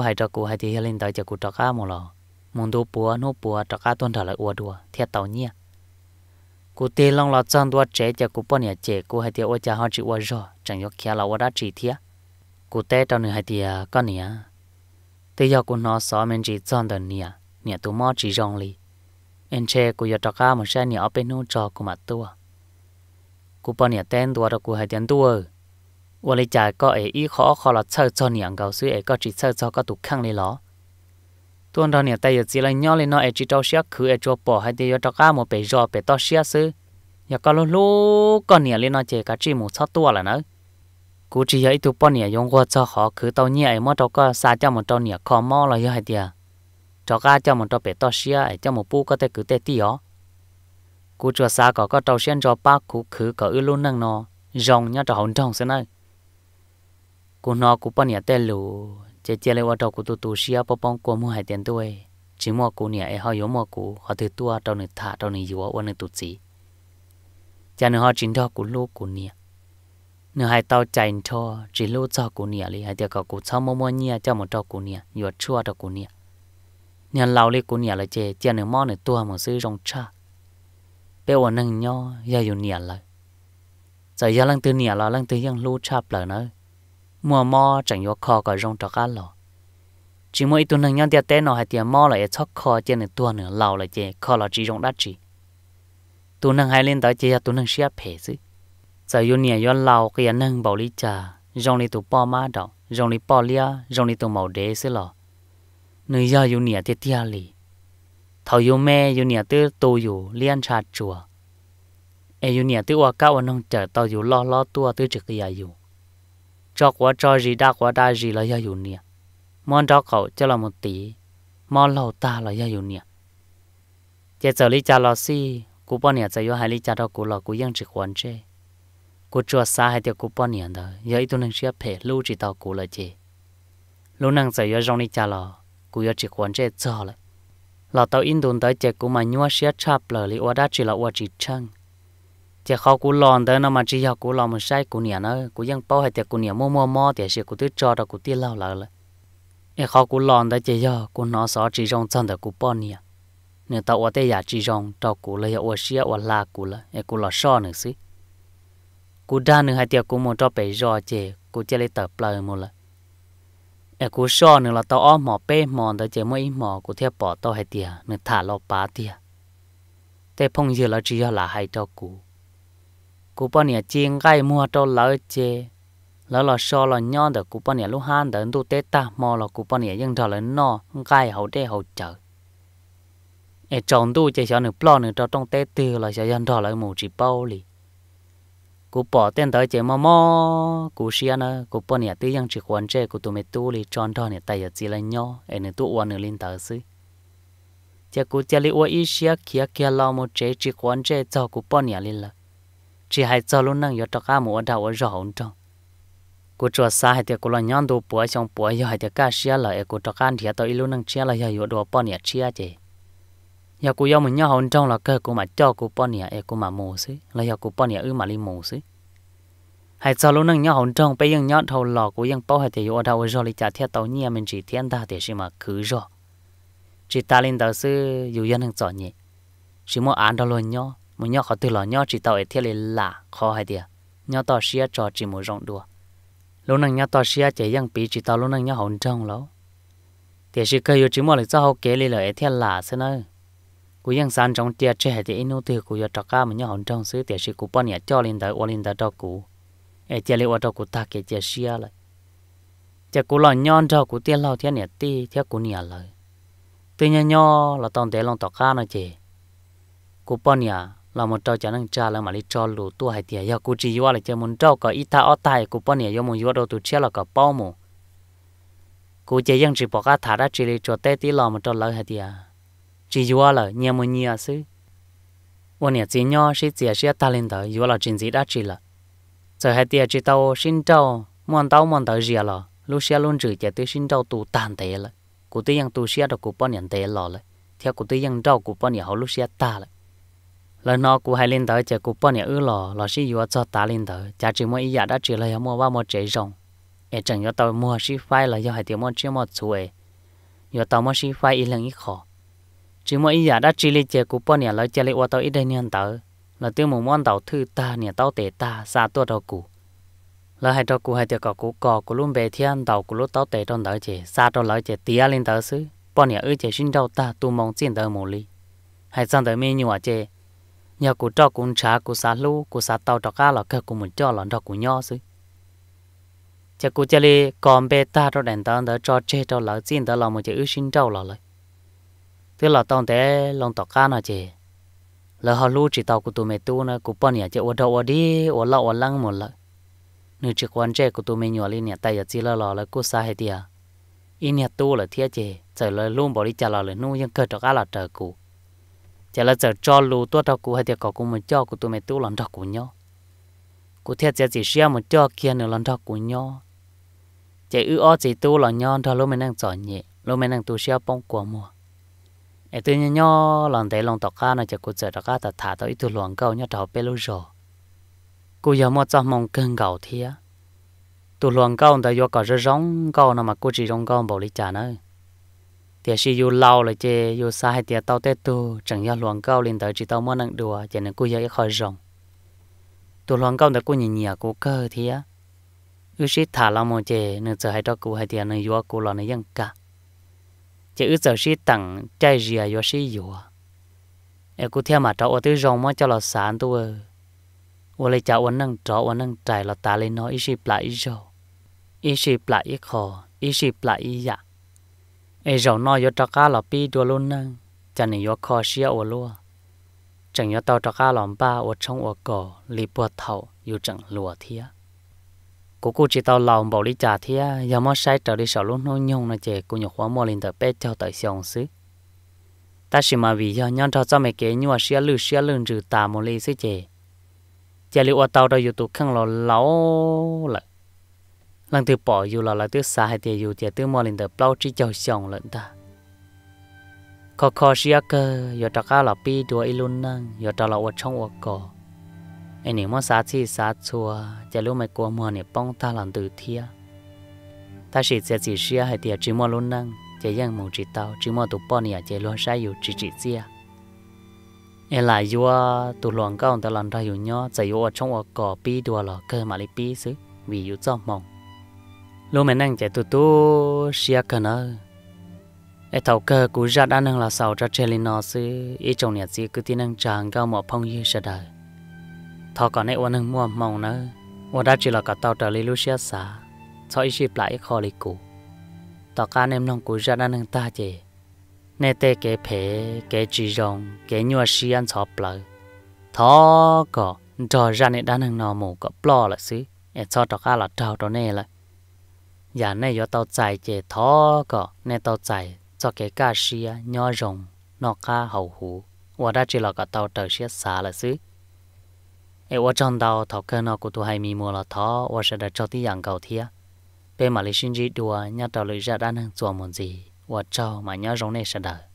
Speaker 1: hai cho cô hai thì lên tao cho cô cho cả một lò muốn đồ bùa nô bùa cho cả tuần thở lại uan đùa thiệt tao cú tê long là chân đua trẻ cho cú bọn nhà trẻ cú hay thì ôi cha họ chỉ ôi rồi chẳng có kia là ôi đã chỉ thiệt cú tê trong này hay thì con nhỉ tê giờ cú nó xóa mình chỉ chân đơn nhỉ nhỉ tụi mò chỉ rong li anh che cú giờ trọc cá một xe nhỉ ở bên cho cú mặt tua cú bọn nhà tên đua đâu cú hay tiền đua ôi lấy cha có ấy khó khó là chơi cho nhỉ gạo suy ấy có chỉ chơi cho có tụ khăng li ló tuần đó nè tay giờ chỉ là nhỏ lên nó chỉ cho xia khứ ai cho bỏ hay thì cho cá một bể giò bể to xia sư giờ có lúc lúc nè lên nó chỉ cá chỉ một sáu tua là nữa cú chỉ ấy tụ bọn nè dùng qua cho họ khứ tàu nhẹ ấy mà cho cá xa cho một trâu nè khó là như hay thì cho cá cho một trâu to xia ấy cho một bu có thể cứ cú chưa xa có có trâu xuyên cho ba cú khứ có ư luôn năng nó dòng nhá cho hồng trong xưa này cú nó cú bọn nè tê lù จเจเลวตอกุตุตุเสียปปองกัวมใหายเตนตัวเองจิมอกูเนี่ยเอฮอยมอกูหอถือตัวตอนนึถ้าตอนนึอยัววันนึตุจีจานึหอจินทอกุลูกกูเนี่ย เนื้อหายเตาใจท้อจีรู้จอกูเนี่ยเลยหายเดีตกกูชอบมมอเนี่ยเจ้ามันตอกูเนี่ยอยู่ชั่วตอกูเนี่ยเนี่ยเราเลกูเนี่ยเลยเจเจนมอนตัวมซื้อรองชาเปวนึ่งย่อยาอยู่เนี่ยเลยะจะยาลังตัวเนี่ยละลังตัวยังรู้ชาเปล่านะ mùa mò chẳng yếu khó có rong cho ăn lò chỉ mỗi tuần hàng nhân tiệt tế nó hay tiệt mò lại chóc khó trên này tuần nữa lâu lại chè khó là chỉ rong đắt chỉ tuần hàng hai lên tới chè tuần hàng xia phê chứ giờ yêu nhẹ yêu lâu cái anh hàng bảo lý trà rong đi tụ bò má đó rong đi bò lia rong đi tụ màu đế xí lò nơi giờ yêu nhẹ tiệt tiệt lì thầu yêu mẹ yêu nhẹ tư tu yêu liên trà chùa ai yêu nhẹ tư qua cao anh không chờ tao yêu lo lo tua tư trực cái yêu cho quá cho gì đa quá đa gì là gia dụng nè món đó cậu cho là một tí món lẩu ta là gia dụng nè giờ giờ lý cha lo si cú bọn nè giờ yo hai lý cha đó cú là cú lo cú ยัง chỉ quan chế, cú chua xa hai tiêu cú bọn nè đó giờ ít tuần sẽ phải lưu chỉ tao cú là chế, lúc năng giờ yo rong lý cha lo cú yo chỉ quan chế cho lại lo tao in đồn tới chê cú mà nhua sẽ chạp lời lý oa đa chỉ là oa chỉ chăng chỉ khó cú lòn tới nó mà chỉ học cú lòn mà sai cú nhỉ nó cú dân bao hay tiệt cú nhỉ mua mua mua tiệt sẽ cú tứ cho đó cú tiệt lâu lại rồi em khó cú lòn tới chỉ học cú nó sợ chỉ rong chân tới cú bao nhỉ nếu tao ở đây nhà chỉ rong cho cú lấy ở xia ở la cú là em cú là sợ nữa xí cú đa nữa hay tiệt cú muốn cho bé rò chỉ cú chỉ lấy tờ plei mua là em cú sợ nữa là tao ôm mỏ bê mòn tới chỉ mới mỏ cú theo bỏ tao hay tiệt nữa thả lo bá tiệt thế phong giờ là chỉ học là hay cho cú cú bao nhiêu chiên gai mua cho lỡ chế, lỡ là so là nhon được cú bao nhiêu lúc han đến tu tết ta mò là cú bao nhiêu nhưng thọ lớn no gai hậu đê hậu chở e chọn tu chế sợ nửa plo nửa cho trong tết từ là sợ dân thọ lại mù chỉ bao lì cú bỏ tên tới chế mò mò cú xia nè cú bao nhiêu tư dân chỉ quan chế cú tụi mày tu lì chọn thọ nè tay giờ chỉ là nhon e nửa tu uan nửa linh tới xí chỉ cú chơi lì uan ít xia kia kia lao một chế chỉ quan chế cho cú bao nhiêu lì là chỉ hay cho luôn năng yếu cho cá mùa đào ở rõ ông trong cô cho xa hay thì cô lo nhon đồ bùa trong bùa yếu hay thì cá xia lại cô cho cá thì tôi luôn năng xia lại yếu đồ bò nhẹ xia chứ giờ cô yêu mình nhau ông trong là cơ cô mà cho cô bò nhẹ cô mà mù xí là giờ cô bò nhẹ ư mà li mù xí hay cho luôn năng nhau ông trong bây giờ nhau thầu lò cô yên bao hay thì yếu đào ở rõ lý trả theo tàu nhẹ mình chỉ thiên ta thì xí mà cứ rõ chỉ ta lên tàu sư dù dân hàng chọn nhỉ chỉ mua ăn đâu luôn nhau mu nhau khó từ lò nhau chỉ tàu ấy lên là khó hay đi nhau tàu xia cho chỉ mu rộng đùa lúc nãy nhau tàu xia chỉ yang bị chỉ tàu lúc nãy nhau hồn trong lâu thì sự cơ chỉ mu lịch sao học kế lên là thiệt là thế nơi cú yang san trong tiệt chơi hay thì inu từ cú cho cá mu nhau hồn trong xứ thì sự cú bao nhiêu cho lên tới lên đời đó cú ấy thiệt lên ở đó cú ta cái thiệt xia lại chỉ cú lò nhon cho cú tiền lo thiệt nhiệt ti thiệt cú nhiệt lời từ nhau nhau là tòng để lòng tọt cá nó chỉ cú bao nhiêu là một trâu chẳng năng cha là mà đi cho lù tu hay tiề yêu cô chỉ yêu là chơi muốn trâu có ít ta ở tai cô bao nhiêu yêu muốn yêu đâu tu chia là có bao mù cô chơi dân chỉ bỏ cả thả ra chỉ để cho tê tí là một trâu lỡ hay tiề chỉ yêu là nhiều muốn nhiều xứ ôn nhà chỉ nhỏ xí chỉ xí ta lên tới yêu là chuyện gì đã chỉ là giờ hay tiề chỉ tao xin trâu muốn tao muốn tới gì là lúc xia luôn chửi chạy tới xin trâu tụ tàn tệ là cô tới dân tụ xia đâu cô bao nhiêu tệ là là theo cô tới dân trâu cô bao nhiêu lúc xia ta là là nó cũng hay lên tới chỉ cũng bao nhiêu ư lò lò xí vừa cho ta lên tới chả chỉ mỗi giờ đã chỉ là mua ba mua chế rồng em chẳng nhớ tao mua xí phai là do hai tiếng mua chưa mua chuối nhớ tao mua xí phải ít lần ít khó chỉ mỗi giờ đã chỉ lên chỉ cũng bao nhiêu lò chỉ lấy ô tao ít đây nhân tới là tiếng mồm món tàu thư ta nhà tao tệ ta xa tua đầu cụ là hai đầu cụ hai tiếng cọ cụ cọ cụ luôn về thiên tàu cụ lúc tao tệ trong tới chế xa trong lỡ chế tía lên tới xứ bao nhiêu ư chỉ sinh đâu ta tu mong xin tới mồ ly hai sang tới mi như hòa chế nhờ cụ cho cụ trả cụ xả lu cụ xả tàu cho cá là cơ cụ muốn cho là cho cụ nhỏ xí chả cụ chơi đi còn bê ta cho đèn tao đỡ cho chê cho lỡ xin đỡ làm một chữ xin trâu là lời tức là tao thế lòng tàu cá nào chê lỡ họ lu chỉ tàu của tụi mày tu nữa cụ bọn nhà chê ô đâu ô đi ô lọ ô lăng một lời nửa chỉ quan chê cụ tụi mày nhỏ lên nhà tay giờ chỉ là lò là cụ xa hết tiệt in nhà tu là thiệt chê trời lời luôn bỏ đi trả lời nuôi nhưng cái cho cá là trời cụ chả là giờ cho lù tua tao cú hay thì có cú một cho cú tụi mày tu lần tao cú nhau cú thiệt chả chỉ xem một cho kia nữa lần tao cú nhau chả ư ó chỉ tu lần nhau thôi lúc mình đang chọn nhẹ lúc mình đang tu xem bông quả mùa ai tự nhiên nhau lần đấy lần tao cá nó chả cú giờ tao cá tao thả tao ít tu lần câu nhau tao bê lô rồi cú giờ mua cho mong cưng gạo thiệt tu lần câu tao vô cả rong câu nào mà cú chỉ rong câu bảo lý trả nữa giờ si yêu lâu là chê yêu xa hay tiệt tao tết tu chẳng yêu luồng cao lên tới chỉ tao mới nặng đùa chỉ nên cúi dậy khỏi rồng tu luồng cao là cúi nhìn nhẹ à, cú cơ thì á ư sĩ thả lòng một chê nên giờ hay đó cú hay tiệt nên yêu cú lo nên dân cả chê ư giờ sĩ tặng trái rìa yêu sĩ yêu em cú theo mà cháu ở tới rồng mới cho là sáng tu ơ ô ai rầu nó yo trắc cá lọ pi đua luôn nè chẳng nên yo khó xia ô lúa chẳng yo tao trắc cá ba ô trong ô cỏ lì bùa thầu yo chẳng lúa thía cô cô chỉ tao lòng bảo lý trả thía giờ mà sai trở đi sợ luôn nó nhung nó chè cô nhục quá mò lên tờ bé cho tới xong xứ ta chỉ mà vì do nhân cho cho mày kế nhưng mà xia lư xia lư trừ tà mò lì xứ chè chè liệu tao đâu youtube khăng lò lão lại lần thứ bỏ dù là là thứ xa hay từ dù từ từ mò lên từ bao trí chầu sòng lận ta khó khó xia cơ giờ ta cá là pi đùa ilun năng giờ ta là ở trong ở cỏ anh em muốn xá chi xá chua, chả lúc mày qua mò này bong ta lần thứ thia ta chỉ sẽ chỉ xia hay từ chỉ mò luôn năng chỉ yang mong chỉ tao chỉ mò tụ bò này chỉ luôn sai dù chỉ chỉ xia anh lại vừa tụ loạn cao ta lần ra dù nhó chỉ ở trong ở cỏ pi đùa là cơ mà lấy pi xứ vì dù cho mong lúc mình đang chạy tụt tụt xia cả nó ai thầu cơ cú ra đã nâng là sau ra chơi lên nó xứ ý trong nhà gì cứ tin nâng chàng cao một phong như sợ đời thọ còn ai uốn nâng mua mong nữa uốn đã chỉ là cả tàu trở lên lúc xia xa, cho ý ship lại kho lì cũ tàu cá nem nông cú ra đã nâng ta chị nè tê kế phê kế chỉ rong kế nhua xi ăn sọp lại thọ có trò ra nè đã nâng nó mù có plo lại xứ ai cho tàu cá là tàu tàu nè lại giờ này yo chạy chế thó cọ nè tàu chạy cho cái cá xia nhỏ rồng nó cá hậu hủ và đã chỉ là cả tàu trở là xứ ê và trong tàu thọ nó của tụi hai mi mua là thó và sẽ cho tí dạng cầu thia bên mà lấy sinh gì đùa nhà tàu lấy ra đan hàng chùa muốn mà nhỏ rồng này sẽ đợi